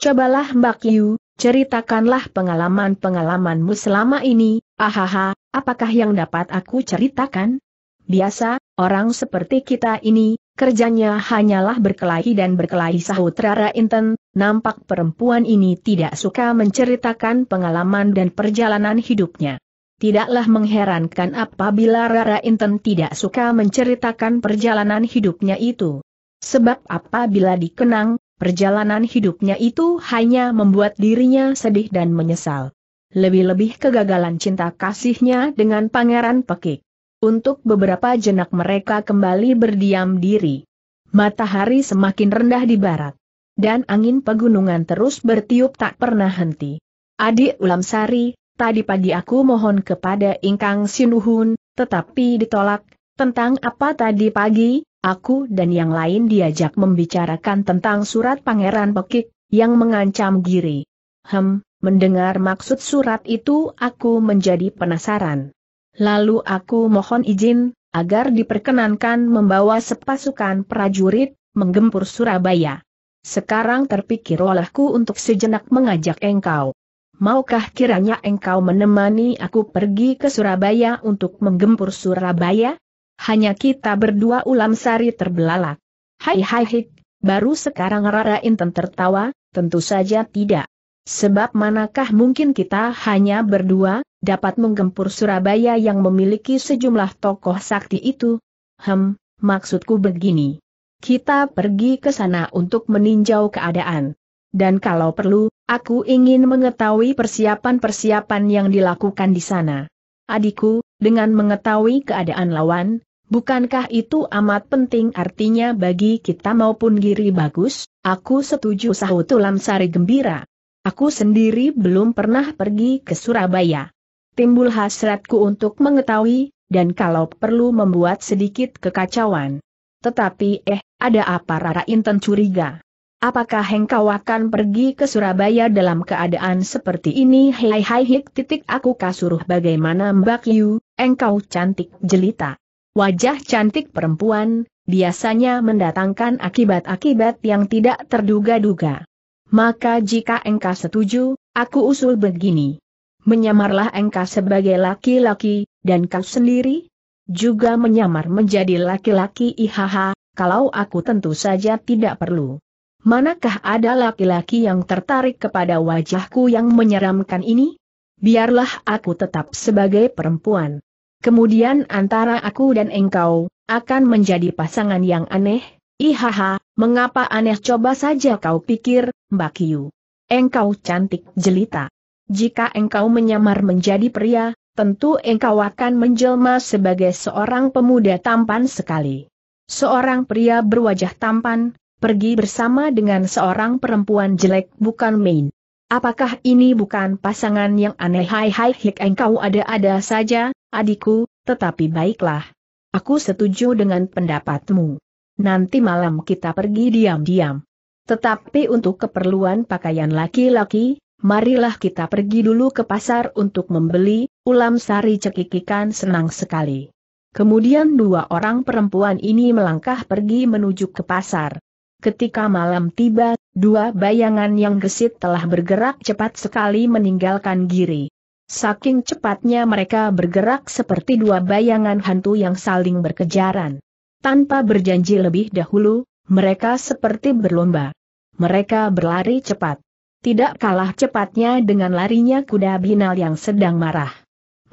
Cobalah Mbak yu ceritakanlah pengalaman-pengalamanmu selama ini, ahaha, apakah yang dapat aku ceritakan? Biasa, orang seperti kita ini, kerjanya hanyalah berkelahi dan berkelahi sahut Rara Inten, nampak perempuan ini tidak suka menceritakan pengalaman dan perjalanan hidupnya. Tidaklah mengherankan apabila Rara Inten tidak suka menceritakan perjalanan hidupnya itu. Sebab apabila dikenang, perjalanan hidupnya itu hanya membuat dirinya sedih dan menyesal. Lebih-lebih kegagalan cinta kasihnya dengan Pangeran Pekik. Untuk beberapa jenak mereka kembali berdiam diri. Matahari semakin rendah di barat dan angin pegunungan terus bertiup tak pernah henti. Adik Ulam Sari, tadi pagi aku mohon kepada Ingkang Sinuhun, tetapi ditolak, tentang apa tadi pagi, aku dan yang lain diajak membicarakan tentang surat Pangeran Pekik, yang mengancam Giri. Hem, mendengar maksud surat itu aku menjadi penasaran. Lalu aku mohon izin, agar diperkenankan membawa sepasukan prajurit, menggempur Surabaya. Sekarang terpikir olehku untuk sejenak mengajak engkau. Maukah kiranya engkau menemani aku pergi ke Surabaya untuk menggempur Surabaya? Hanya kita berdua ulam sari terbelalak. Hai hai hik, baru sekarang Rara Inten tertawa, tentu saja tidak. Sebab manakah mungkin kita hanya berdua, dapat menggempur Surabaya yang memiliki sejumlah tokoh sakti itu? Hem, maksudku begini. Kita pergi ke sana untuk meninjau keadaan. Dan kalau perlu, aku ingin mengetahui persiapan-persiapan yang dilakukan di sana. Adikku, dengan mengetahui keadaan lawan, bukankah itu amat penting artinya bagi kita maupun giri bagus? Aku setuju sahut ulam Sari gembira. Aku sendiri belum pernah pergi ke Surabaya. Timbul hasratku untuk mengetahui, dan kalau perlu membuat sedikit kekacauan. Tetapi eh, ada apa Rara Inten curiga? Apakah engkau akan pergi ke Surabaya dalam keadaan seperti ini? Hai, hai hik titik aku kasuruh bagaimana Mbak Yu, engkau cantik jelita. Wajah cantik perempuan, biasanya mendatangkan akibat-akibat yang tidak terduga-duga. Maka jika engkau setuju, aku usul begini. Menyamarlah engkau sebagai laki-laki, dan kau sendiri, juga menyamar menjadi laki-laki ihaha, kalau aku tentu saja tidak perlu. Manakah ada laki-laki yang tertarik kepada wajahku yang menyeramkan ini? Biarlah aku tetap sebagai perempuan. Kemudian antara aku dan engkau, akan menjadi pasangan yang aneh, ihaha, mengapa aneh coba saja kau pikir, Mbak Kiyu. Engkau cantik jelita. Jika engkau menyamar menjadi pria, tentu engkau akan menjelma sebagai seorang pemuda tampan sekali. Seorang pria berwajah tampan, pergi bersama dengan seorang perempuan jelek bukan main. Apakah ini bukan pasangan yang aneh hai hai hik engkau ada-ada saja, adikku, tetapi baiklah. Aku setuju dengan pendapatmu. Nanti malam kita pergi diam-diam. Tetapi untuk keperluan pakaian laki-laki, marilah kita pergi dulu ke pasar untuk membeli, ulam sari cekikikan senang sekali. Kemudian dua orang perempuan ini melangkah pergi menuju ke pasar. Ketika malam tiba, dua bayangan yang gesit telah bergerak cepat sekali meninggalkan giri. Saking cepatnya mereka bergerak seperti dua bayangan hantu yang saling berkejaran. Tanpa berjanji lebih dahulu, mereka seperti berlomba. Mereka berlari cepat tidak kalah cepatnya dengan larinya kuda binal yang sedang marah.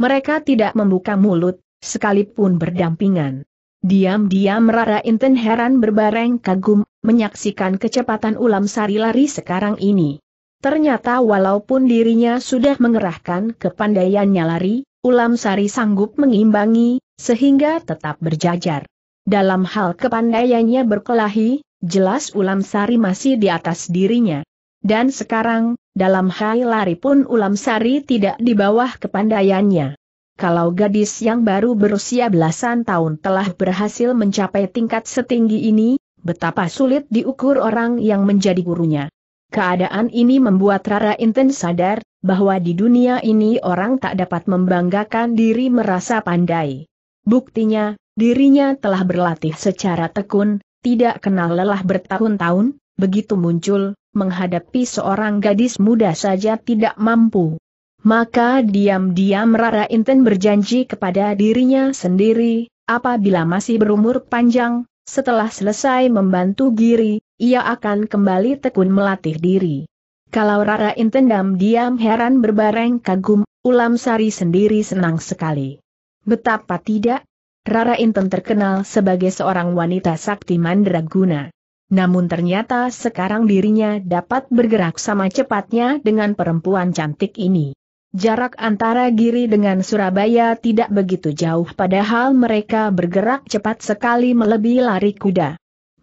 Mereka tidak membuka mulut, sekalipun berdampingan. Diam-diam Rara Inten heran berbareng kagum, menyaksikan kecepatan ulam sari lari sekarang ini. Ternyata walaupun dirinya sudah mengerahkan kepandaiannya lari, ulam sari sanggup mengimbangi, sehingga tetap berjajar. Dalam hal kepandaiannya berkelahi, jelas ulam sari masih di atas dirinya. Dan sekarang, dalam hal lari pun Ulam Sari tidak di bawah kepandaiannya. Kalau gadis yang baru berusia belasan tahun telah berhasil mencapai tingkat setinggi ini, betapa sulit diukur orang yang menjadi gurunya. Keadaan ini membuat Rara Inten sadar, bahwa di dunia ini orang tak dapat membanggakan diri merasa pandai. Buktinya, dirinya telah berlatih secara tekun, tidak kenal lelah bertahun-tahun, begitu muncul, menghadapi seorang gadis muda saja tidak mampu. Maka diam-diam Rara Inten berjanji kepada dirinya sendiri, apabila masih berumur panjang, setelah selesai membantu Giri, ia akan kembali tekun melatih diri. Kalau Rara Inten diam-diam heran berbareng kagum, Ulam Sari sendiri senang sekali. Betapa tidak, Rara Inten terkenal sebagai seorang wanita sakti mandraguna. Namun ternyata sekarang dirinya dapat bergerak sama cepatnya dengan perempuan cantik ini. Jarak antara Giri dengan Surabaya tidak begitu jauh padahal mereka bergerak cepat sekali melebihi lari kuda.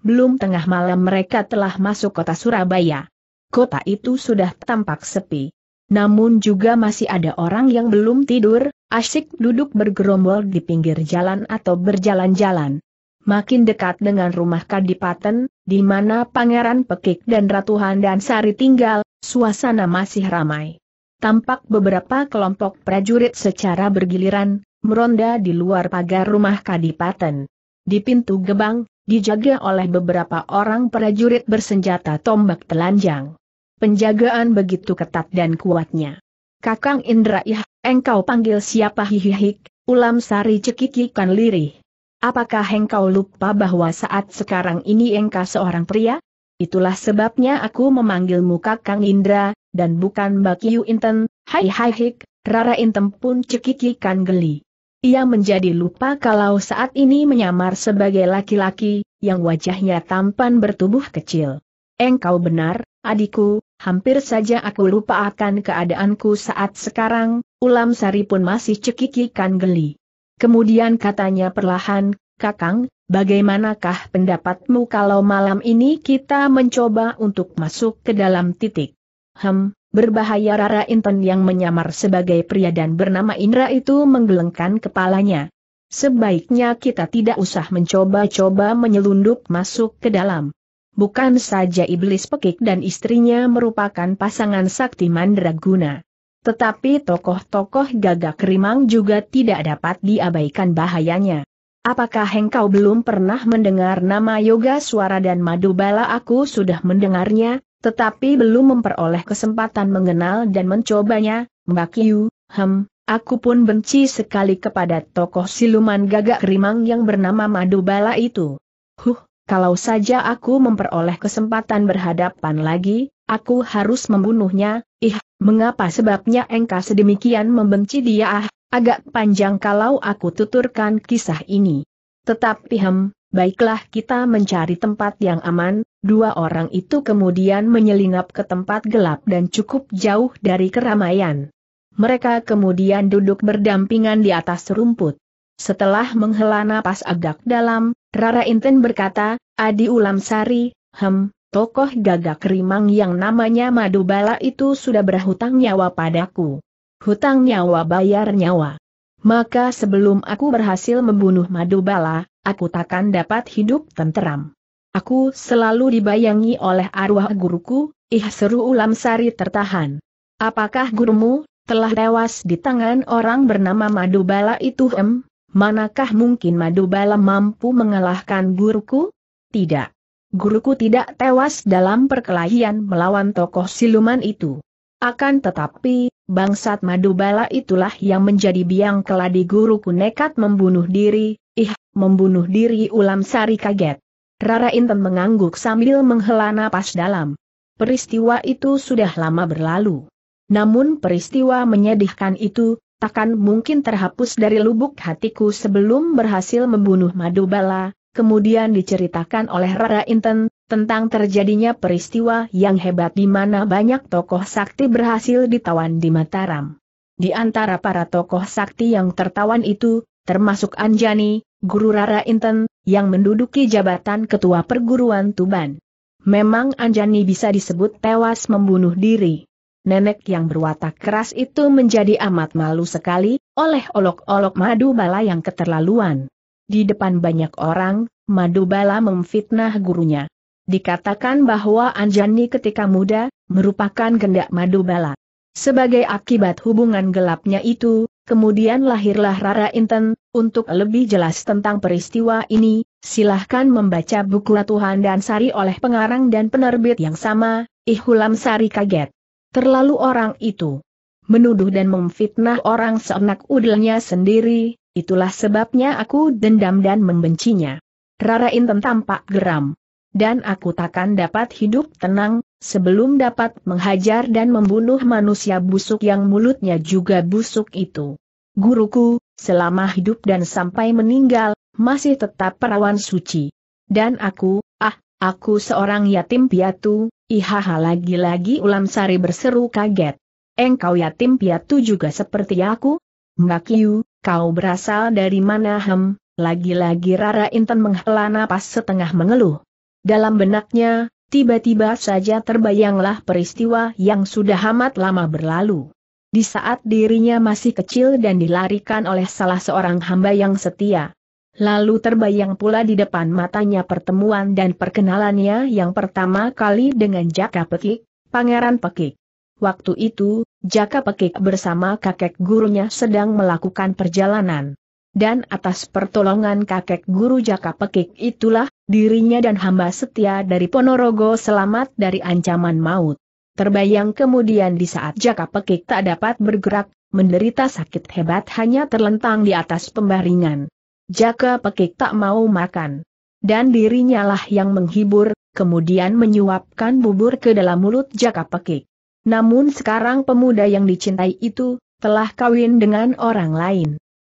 Belum tengah malam mereka telah masuk kota Surabaya. Kota itu sudah tampak sepi. Namun juga masih ada orang yang belum tidur, asyik duduk bergerombol di pinggir jalan atau berjalan-jalan. Makin dekat dengan rumah Kadipaten, di mana Pangeran Pekik dan Ratu Handan Sari tinggal, suasana masih ramai. Tampak beberapa kelompok prajurit secara bergiliran, meronda di luar pagar rumah Kadipaten. Di pintu gebang, dijaga oleh beberapa orang prajurit bersenjata tombak telanjang. Penjagaan begitu ketat dan kuatnya. Kakang Indra Ih, engkau panggil siapa hihihik, ulam sari cekikikan lirih. Apakah engkau lupa bahwa saat sekarang ini engkau seorang pria? Itulah sebabnya aku memanggilmu Kakang Indra, dan bukan Bakiu Inten, hai hai hik, Rara Intem pun cekikikan geli. Ia menjadi lupa kalau saat ini menyamar sebagai laki-laki, yang wajahnya tampan bertubuh kecil. Engkau benar, adikku, hampir saja aku lupa akan keadaanku saat sekarang, ulam sari pun masih cekikikan geli. Kemudian katanya perlahan, Kakang, bagaimanakah pendapatmu kalau malam ini kita mencoba untuk masuk ke dalam titik? Hem, berbahaya Rara Inten yang menyamar sebagai pria dan bernama Indra itu menggelengkan kepalanya. Sebaiknya kita tidak usah mencoba-coba menyelundup masuk ke dalam. Bukan saja iblis pekik dan istrinya merupakan pasangan sakti mandraguna. Tetapi tokoh-tokoh gagak rimang juga tidak dapat diabaikan bahayanya. Apakah engkau belum pernah mendengar nama Yoga Suara dan Madubala? Aku sudah mendengarnya, tetapi belum memperoleh kesempatan mengenal dan mencobanya, Mbak Yu, hem, aku pun benci sekali kepada tokoh siluman gagak rimang yang bernama Madubala itu. Huh, kalau saja aku memperoleh kesempatan berhadapan lagi, Aku harus membunuhnya, ih, mengapa sebabnya engkau sedemikian membenci dia ah, agak panjang kalau aku tuturkan kisah ini. Tetapi hem, baiklah kita mencari tempat yang aman, dua orang itu kemudian menyelinap ke tempat gelap dan cukup jauh dari keramaian. Mereka kemudian duduk berdampingan di atas rumput. Setelah menghela napas agak dalam, Rara Inten berkata, Adi Ulam Sari, hem, tokoh gagak rimang yang namanya Madubala itu sudah berhutang nyawa padaku. Hutang nyawa bayar nyawa. Maka sebelum aku berhasil membunuh Madubala, aku takkan dapat hidup tenteram. Aku selalu dibayangi oleh arwah guruku, ih seru ulam sari tertahan. Apakah gurumu telah tewas di tangan orang bernama Madubala itu hem? Manakah mungkin Madubala mampu mengalahkan guruku? Tidak guruku tidak tewas dalam perkelahian melawan tokoh siluman itu. Akan tetapi, bangsat Madubala itulah yang menjadi biang keladi guruku nekat membunuh diri, ih, membunuh diri ulam sari kaget. Rara Inten mengangguk sambil menghela napas dalam. Peristiwa itu sudah lama berlalu. Namun peristiwa menyedihkan itu, takkan mungkin terhapus dari lubuk hatiku sebelum berhasil membunuh Madubala, kemudian diceritakan oleh Rara Inten, tentang terjadinya peristiwa yang hebat di mana banyak tokoh sakti berhasil ditawan di Mataram. Di antara para tokoh sakti yang tertawan itu, termasuk Anjani, guru Rara Inten, yang menduduki jabatan ketua perguruan Tuban. Memang Anjani bisa disebut tewas membunuh diri. Nenek yang berwatak keras itu menjadi amat malu sekali, oleh olok-olok madu bala yang keterlaluan. Di depan banyak orang, Madubala memfitnah gurunya. Dikatakan bahwa Anjani ketika muda, merupakan gendak Madubala. Sebagai akibat hubungan gelapnya itu, kemudian lahirlah Rara Inten, untuk lebih jelas tentang peristiwa ini, silahkan membaca buku Tuhan dan Sari oleh pengarang dan penerbit yang sama, Ihulam Sari kaget. Terlalu orang itu menuduh dan memfitnah orang seenak udelnya sendiri, Itulah sebabnya aku dendam dan membencinya. Rara Inten tampak geram. Dan aku takkan dapat hidup tenang, sebelum dapat menghajar dan membunuh manusia busuk yang mulutnya juga busuk itu. Guruku, selama hidup dan sampai meninggal, masih tetap perawan suci. Dan aku, ah, aku seorang yatim piatu, ihaha lagi-lagi ulam sari berseru kaget. Engkau yatim piatu juga seperti aku? Mbak Yu, kau berasal dari mana hem, lagi-lagi Rara Inten menghela napas setengah mengeluh. Dalam benaknya, tiba-tiba saja terbayanglah peristiwa yang sudah amat lama berlalu. Di saat dirinya masih kecil dan dilarikan oleh salah seorang hamba yang setia. Lalu terbayang pula di depan matanya pertemuan dan perkenalannya yang pertama kali dengan Jaka Pekik, Pangeran Pekik. Waktu itu, Jaka Pekik bersama kakek gurunya sedang melakukan perjalanan. Dan atas pertolongan kakek guru Jaka Pekik itulah, dirinya dan hamba setia dari Ponorogo selamat dari ancaman maut. Terbayang kemudian di saat Jaka Pekik tak dapat bergerak, menderita sakit hebat hanya terlentang di atas pembaringan. Jaka Pekik tak mau makan. Dan dirinya lah yang menghibur, kemudian menyuapkan bubur ke dalam mulut Jaka Pekik. Namun sekarang pemuda yang dicintai itu, telah kawin dengan orang lain.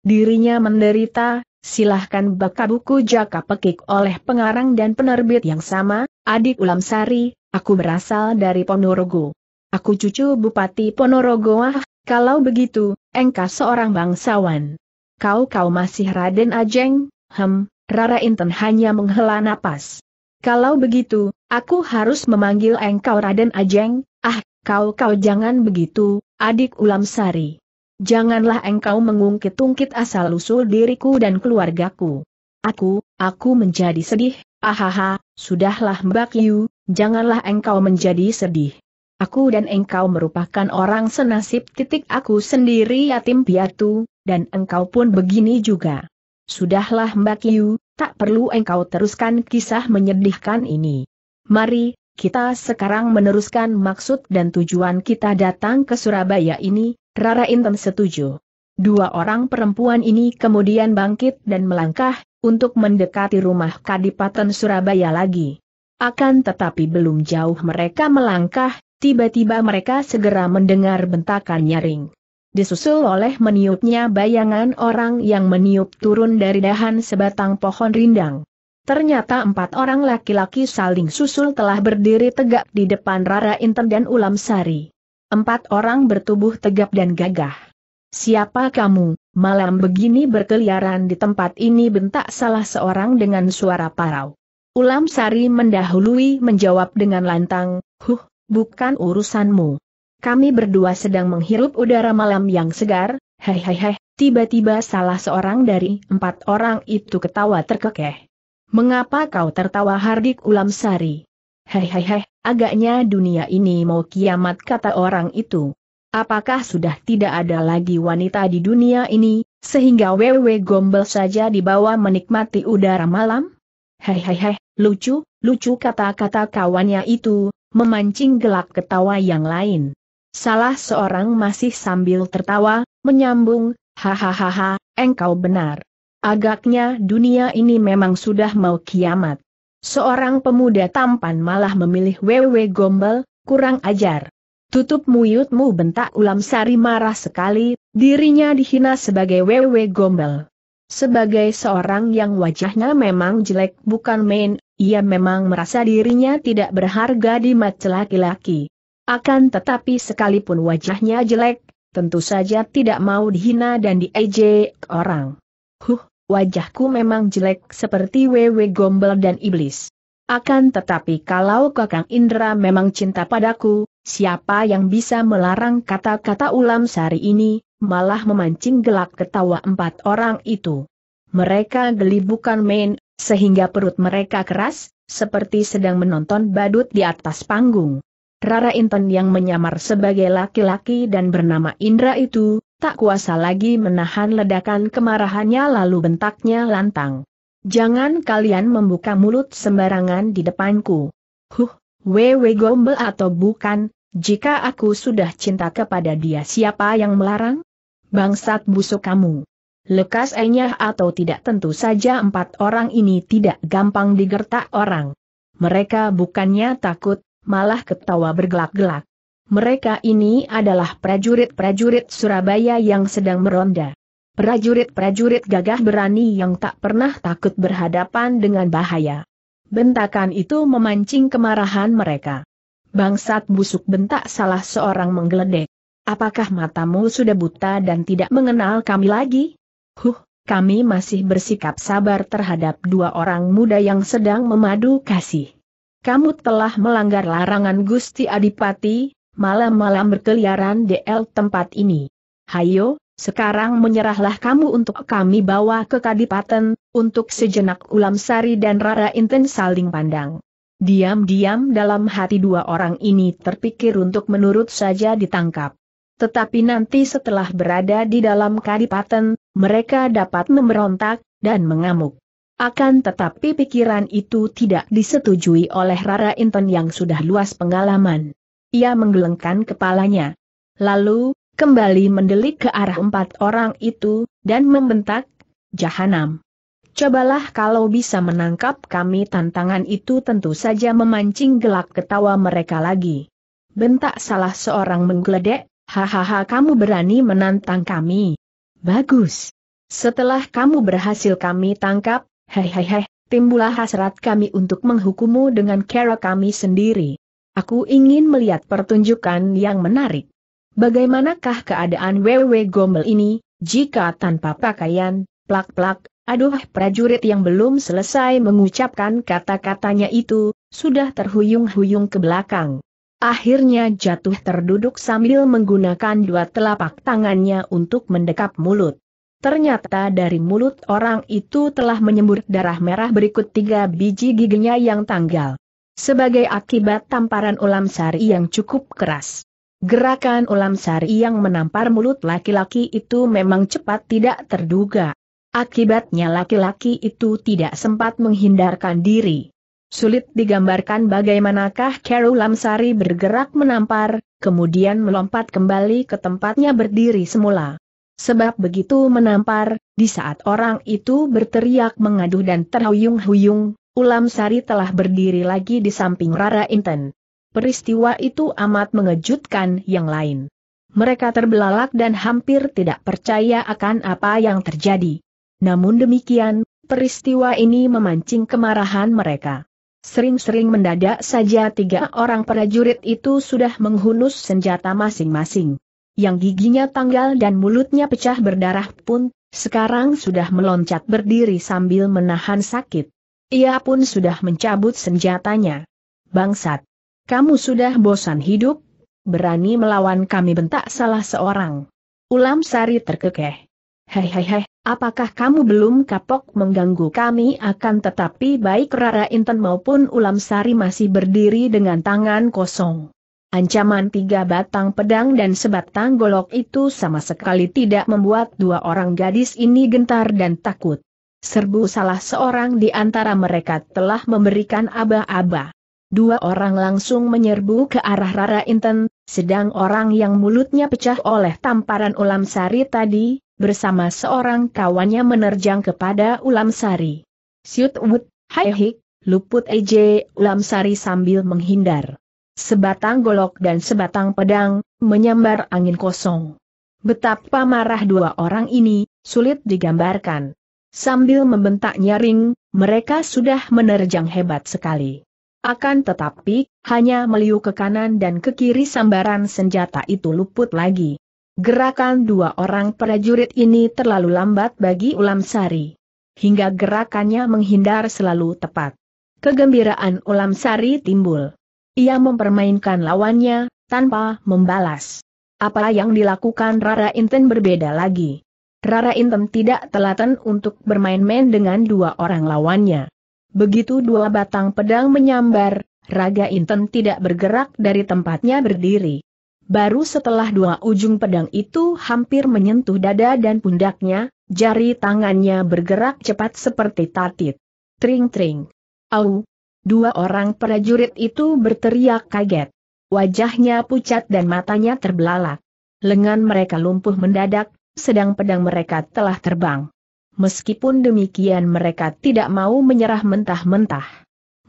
Dirinya menderita, silahkan baka buku jaka pekik oleh pengarang dan penerbit yang sama, adik Ulam Sari, aku berasal dari Ponorogo. Aku cucu Bupati Ponorogo ah, kalau begitu, engkau seorang bangsawan. Kau-kau masih Raden Ajeng, hem, Rara Inten hanya menghela napas. Kalau begitu, aku harus memanggil engkau Raden Ajeng, ah, Kau-kau jangan begitu, adik ulam sari. Janganlah engkau mengungkit-ungkit asal-usul diriku dan keluargaku. Aku, aku menjadi sedih, ahaha, sudahlah Mbak Yu, janganlah engkau menjadi sedih. Aku dan engkau merupakan orang senasib titik aku sendiri yatim piatu, dan engkau pun begini juga. Sudahlah Mbak Yu, tak perlu engkau teruskan kisah menyedihkan ini. Mari, kita sekarang meneruskan maksud dan tujuan kita datang ke Surabaya ini, Rara Inten setuju. Dua orang perempuan ini kemudian bangkit dan melangkah, untuk mendekati rumah Kadipaten Surabaya lagi. Akan tetapi belum jauh mereka melangkah, tiba-tiba mereka segera mendengar bentakan nyaring. Disusul oleh meniupnya bayangan orang yang meniup turun dari dahan sebatang pohon rindang. Ternyata empat orang laki-laki saling susul telah berdiri tegak di depan Rara Inten dan Ulam Sari. Empat orang bertubuh tegap dan gagah. Siapa kamu, malam begini berkeliaran di tempat ini bentak salah seorang dengan suara parau. Ulam Sari mendahului menjawab dengan lantang, huh, bukan urusanmu. Kami berdua sedang menghirup udara malam yang segar, hehehe, tiba-tiba salah seorang dari empat orang itu ketawa terkekeh. Mengapa kau tertawa Hardik ulam sari? Hehehe, agaknya dunia ini mau kiamat kata orang itu. Apakah sudah tidak ada lagi wanita di dunia ini, sehingga wewe gombel saja dibawa menikmati udara malam? Hehehe, lucu, lucu kata-kata kawannya itu, memancing gelak ketawa yang lain. Salah seorang masih sambil tertawa, menyambung, hahaha, engkau benar. Agaknya dunia ini memang sudah mau kiamat. Seorang pemuda tampan malah memilih wewe gombel, kurang ajar. Tutup muyutmu bentak ulam sari marah sekali, dirinya dihina sebagai wewe gombel. Sebagai seorang yang wajahnya memang jelek bukan main, ia memang merasa dirinya tidak berharga di mata laki-laki. Akan tetapi sekalipun wajahnya jelek, tentu saja tidak mau dihina dan diejek orang. Huh, wajahku memang jelek seperti wewe gombel dan iblis. Akan tetapi kalau Kakang Indra memang cinta padaku, siapa yang bisa melarang kata-kata ulam sari ini, malah memancing gelak ketawa empat orang itu. Mereka geli bukan main, sehingga perut mereka keras, seperti sedang menonton badut di atas panggung. Rara Inten yang menyamar sebagai laki-laki dan bernama Indra itu, tak kuasa lagi menahan ledakan kemarahannya lalu bentaknya lantang. Jangan kalian membuka mulut sembarangan di depanku. Huh, wewe gombel atau bukan, jika aku sudah cinta kepada dia siapa yang melarang? Bangsat busuk kamu. Lekas enyah atau tidak tentu saja empat orang ini tidak gampang digertak orang. Mereka bukannya takut, malah ketawa bergelak-gelak. Mereka ini adalah prajurit-prajurit Surabaya yang sedang meronda. Prajurit-prajurit gagah berani yang tak pernah takut berhadapan dengan bahaya. Bentakan itu memancing kemarahan mereka. Bangsat busuk bentak salah seorang menggeledek. Apakah matamu sudah buta dan tidak mengenal kami lagi? Huh, kami masih bersikap sabar terhadap dua orang muda yang sedang memadu kasih. Kamu telah melanggar larangan Gusti Adipati, malam-malam berkeliaran DL tempat ini. Hayo, sekarang menyerahlah kamu untuk kami bawa ke Kadipaten, untuk sejenak Ulam Sari dan Rara Inten saling pandang. Diam-diam dalam hati dua orang ini terpikir untuk menurut saja ditangkap. Tetapi nanti setelah berada di dalam kadipaten, mereka dapat memberontak, dan mengamuk. Akan tetapi pikiran itu tidak disetujui oleh Rara Inten yang sudah luas pengalaman. Ia menggelengkan kepalanya. Lalu, kembali mendelik ke arah empat orang itu, dan membentak, Jahanam. Cobalah kalau bisa menangkap kami tantangan itu tentu saja memancing gelak ketawa mereka lagi. Bentak salah seorang menggeledek, hahaha kamu berani menantang kami. Bagus. Setelah kamu berhasil kami tangkap, hehehe, timbulah hasrat kami untuk menghukummu dengan cara kami sendiri. Aku ingin melihat pertunjukan yang menarik. Bagaimanakah keadaan WW Gombel ini, jika tanpa pakaian, plak-plak, aduh prajurit yang belum selesai mengucapkan kata-katanya itu, sudah terhuyung-huyung ke belakang. Akhirnya jatuh terduduk sambil menggunakan dua telapak tangannya untuk mendekap mulut. Ternyata dari mulut orang itu telah menyembur darah merah berikut tiga biji giginya yang tanggal sebagai akibat tamparan ulam sari yang cukup keras. Gerakan ulam sari yang menampar mulut laki-laki itu memang cepat tidak terduga. Akibatnya laki-laki itu tidak sempat menghindarkan diri. Sulit digambarkan bagaimanakah Carol Lamsari bergerak menampar, kemudian melompat kembali ke tempatnya berdiri semula. Sebab begitu menampar, di saat orang itu berteriak mengaduh dan terhuyung-huyung, Ulam Sari telah berdiri lagi di samping Rara Inten. Peristiwa itu amat mengejutkan yang lain. Mereka terbelalak dan hampir tidak percaya akan apa yang terjadi. Namun demikian, peristiwa ini memancing kemarahan mereka. Sering-sering mendadak saja tiga orang prajurit itu sudah menghunus senjata masing-masing. Yang giginya tanggal dan mulutnya pecah berdarah pun, sekarang sudah meloncat berdiri sambil menahan sakit. Ia pun sudah mencabut senjatanya. Bangsat! Kamu sudah bosan hidup? Berani melawan kami bentak salah seorang. Ulam Sari terkekeh. Hehehe, apakah kamu belum kapok mengganggu kami akan tetapi baik Rara Inten maupun Ulam Sari masih berdiri dengan tangan kosong. Ancaman tiga batang pedang dan sebatang golok itu sama sekali tidak membuat dua orang gadis ini gentar dan takut serbu salah seorang di antara mereka telah memberikan aba-aba. Dua orang langsung menyerbu ke arah Rara Inten, sedang orang yang mulutnya pecah oleh tamparan ulam sari tadi, bersama seorang kawannya menerjang kepada ulam sari. Siut Wut, Hai Hik, luput Ej, ulam sari sambil menghindar. Sebatang golok dan sebatang pedang, menyambar angin kosong. Betapa marah dua orang ini, sulit digambarkan. Sambil membentak nyaring, mereka sudah menerjang hebat sekali. Akan tetapi, hanya meliu ke kanan dan ke kiri sambaran senjata itu luput lagi. Gerakan dua orang prajurit ini terlalu lambat bagi Ulam Sari. Hingga gerakannya menghindar selalu tepat. Kegembiraan Ulam Sari timbul. Ia mempermainkan lawannya, tanpa membalas. Apa yang dilakukan Rara Inten berbeda lagi. Rara Inten tidak telaten untuk bermain-main dengan dua orang lawannya. Begitu dua batang pedang menyambar, Raga Inten tidak bergerak dari tempatnya berdiri. Baru setelah dua ujung pedang itu hampir menyentuh dada dan pundaknya, jari tangannya bergerak cepat seperti tatit. Tring-tring. Au. Dua orang prajurit itu berteriak kaget. Wajahnya pucat dan matanya terbelalak. Lengan mereka lumpuh mendadak, sedang pedang mereka telah terbang. Meskipun demikian mereka tidak mau menyerah mentah-mentah.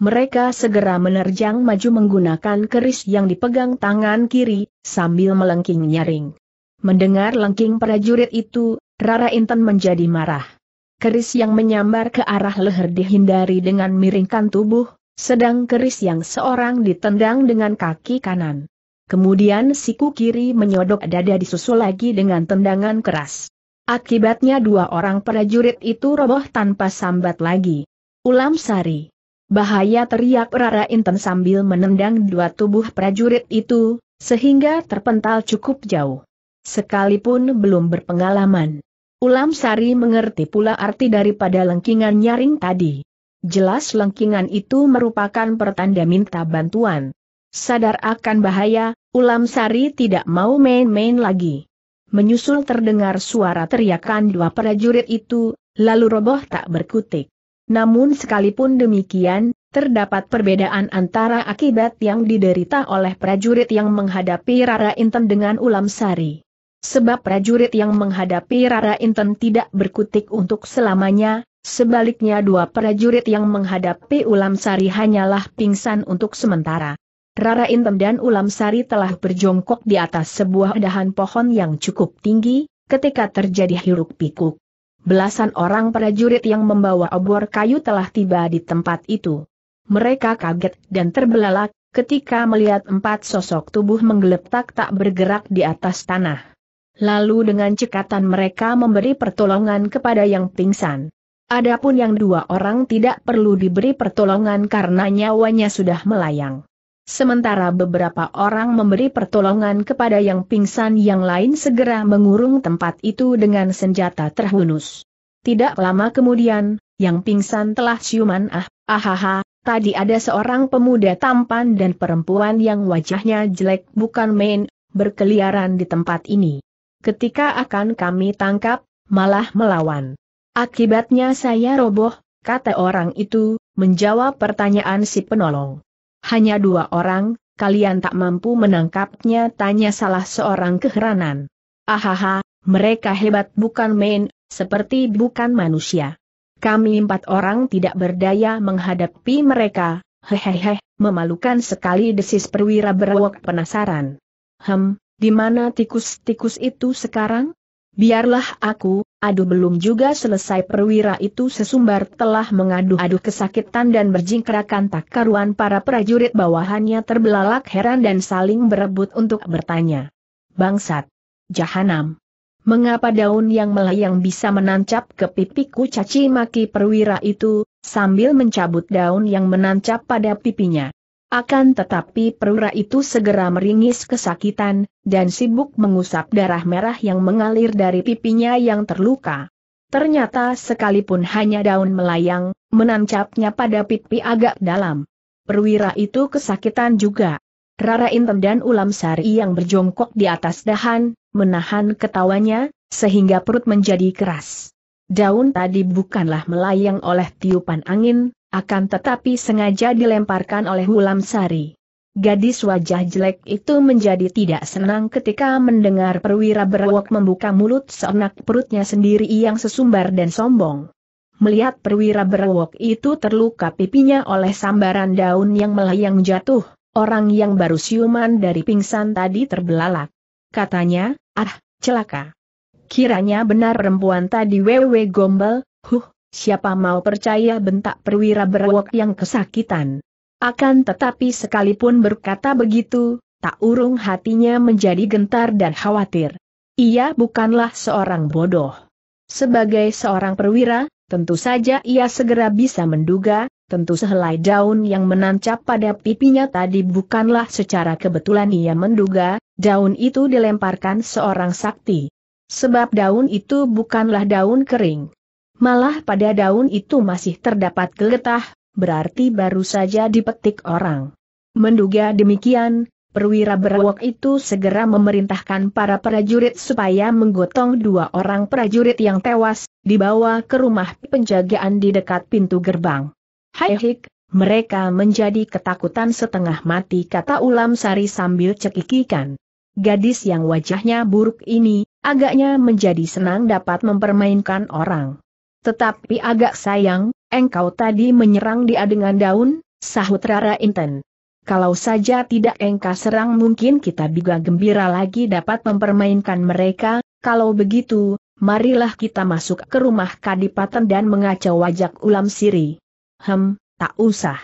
Mereka segera menerjang maju menggunakan keris yang dipegang tangan kiri, sambil melengking nyaring. Mendengar lengking prajurit itu, Rara Inten menjadi marah. Keris yang menyambar ke arah leher dihindari dengan miringkan tubuh, sedang keris yang seorang ditendang dengan kaki kanan. Kemudian siku kiri menyodok dada disusul lagi dengan tendangan keras. Akibatnya dua orang prajurit itu roboh tanpa sambat lagi. Ulam Sari. Bahaya teriak Rara Inten sambil menendang dua tubuh prajurit itu, sehingga terpental cukup jauh. Sekalipun belum berpengalaman. Ulam Sari mengerti pula arti daripada lengkingan nyaring tadi. Jelas lengkingan itu merupakan pertanda minta bantuan. Sadar akan bahaya, Ulam Sari tidak mau main-main lagi. Menyusul terdengar suara teriakan dua prajurit itu, lalu roboh tak berkutik. Namun sekalipun demikian, terdapat perbedaan antara akibat yang diderita oleh prajurit yang menghadapi Rara Inten dengan Ulam Sari. Sebab prajurit yang menghadapi Rara Inten tidak berkutik untuk selamanya, sebaliknya dua prajurit yang menghadapi Ulam Sari hanyalah pingsan untuk sementara. Rara Intem dan Ulam Sari telah berjongkok di atas sebuah dahan pohon yang cukup tinggi, ketika terjadi hiruk pikuk. Belasan orang prajurit yang membawa obor kayu telah tiba di tempat itu. Mereka kaget dan terbelalak, ketika melihat empat sosok tubuh menggeletak tak bergerak di atas tanah. Lalu dengan cekatan mereka memberi pertolongan kepada yang pingsan. Adapun yang dua orang tidak perlu diberi pertolongan karena nyawanya sudah melayang. Sementara beberapa orang memberi pertolongan kepada yang pingsan yang lain segera mengurung tempat itu dengan senjata terhunus. Tidak lama kemudian, yang pingsan telah ciuman ah, ahaha, tadi ada seorang pemuda tampan dan perempuan yang wajahnya jelek bukan main, berkeliaran di tempat ini. Ketika akan kami tangkap, malah melawan. Akibatnya saya roboh, kata orang itu, menjawab pertanyaan si penolong. Hanya dua orang, kalian tak mampu menangkapnya tanya salah seorang keheranan. Ahaha, mereka hebat bukan main, seperti bukan manusia. Kami empat orang tidak berdaya menghadapi mereka, hehehe, memalukan sekali desis perwira berwok penasaran. Hem, di mana tikus-tikus itu sekarang? Biarlah aku, Aduh belum juga selesai perwira itu sesumbar telah mengadu-adu kesakitan dan berjingkrakan tak karuan para prajurit bawahannya terbelalak heran dan saling berebut untuk bertanya. Bangsat! Jahanam! Mengapa daun yang melayang bisa menancap ke pipiku caci maki perwira itu, sambil mencabut daun yang menancap pada pipinya. Akan tetapi perwira itu segera meringis kesakitan, dan sibuk mengusap darah merah yang mengalir dari pipinya yang terluka. Ternyata sekalipun hanya daun melayang, menancapnya pada pipi agak dalam. Perwira itu kesakitan juga. Rara dan Ulam Sari yang berjongkok di atas dahan, menahan ketawanya, sehingga perut menjadi keras. Daun tadi bukanlah melayang oleh tiupan angin, akan tetapi sengaja dilemparkan oleh Hulam Sari. Gadis wajah jelek itu menjadi tidak senang ketika mendengar perwira berwok membuka mulut seenak perutnya sendiri yang sesumbar dan sombong. Melihat perwira berwok itu terluka pipinya oleh sambaran daun yang melayang jatuh, orang yang baru siuman dari pingsan tadi terbelalak. Katanya, ah, celaka. Kiranya benar perempuan tadi wewe gombel, huh, Siapa mau percaya bentak perwira berwok yang kesakitan? Akan tetapi sekalipun berkata begitu, tak urung hatinya menjadi gentar dan khawatir. Ia bukanlah seorang bodoh. Sebagai seorang perwira, tentu saja ia segera bisa menduga, tentu sehelai daun yang menancap pada pipinya tadi bukanlah secara kebetulan ia menduga, daun itu dilemparkan seorang sakti. Sebab daun itu bukanlah daun kering. Malah pada daun itu masih terdapat keletah, berarti baru saja dipetik orang. Menduga demikian, perwira berwok itu segera memerintahkan para prajurit supaya menggotong dua orang prajurit yang tewas, dibawa ke rumah penjagaan di dekat pintu gerbang. Hai mereka menjadi ketakutan setengah mati kata Ulam Sari sambil cekikikan. Gadis yang wajahnya buruk ini, agaknya menjadi senang dapat mempermainkan orang. Tetapi agak sayang, engkau tadi menyerang dia dengan daun, sahut Rara Inten. Kalau saja tidak engkau serang mungkin kita juga gembira lagi dapat mempermainkan mereka, kalau begitu, marilah kita masuk ke rumah kadipaten dan mengacau wajak ulam siri. Hem, tak usah.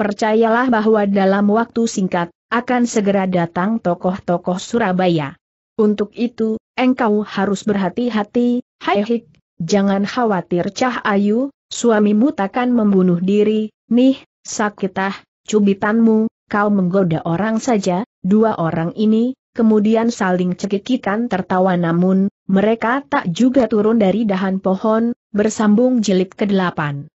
Percayalah bahwa dalam waktu singkat, akan segera datang tokoh-tokoh Surabaya. Untuk itu, engkau harus berhati-hati, hai hik, Jangan khawatir Cah Ayu, suamimu takkan membunuh diri, nih, sakitah, cubitanmu, kau menggoda orang saja, dua orang ini, kemudian saling cekikikan tertawa namun, mereka tak juga turun dari dahan pohon, bersambung jilid ke-8.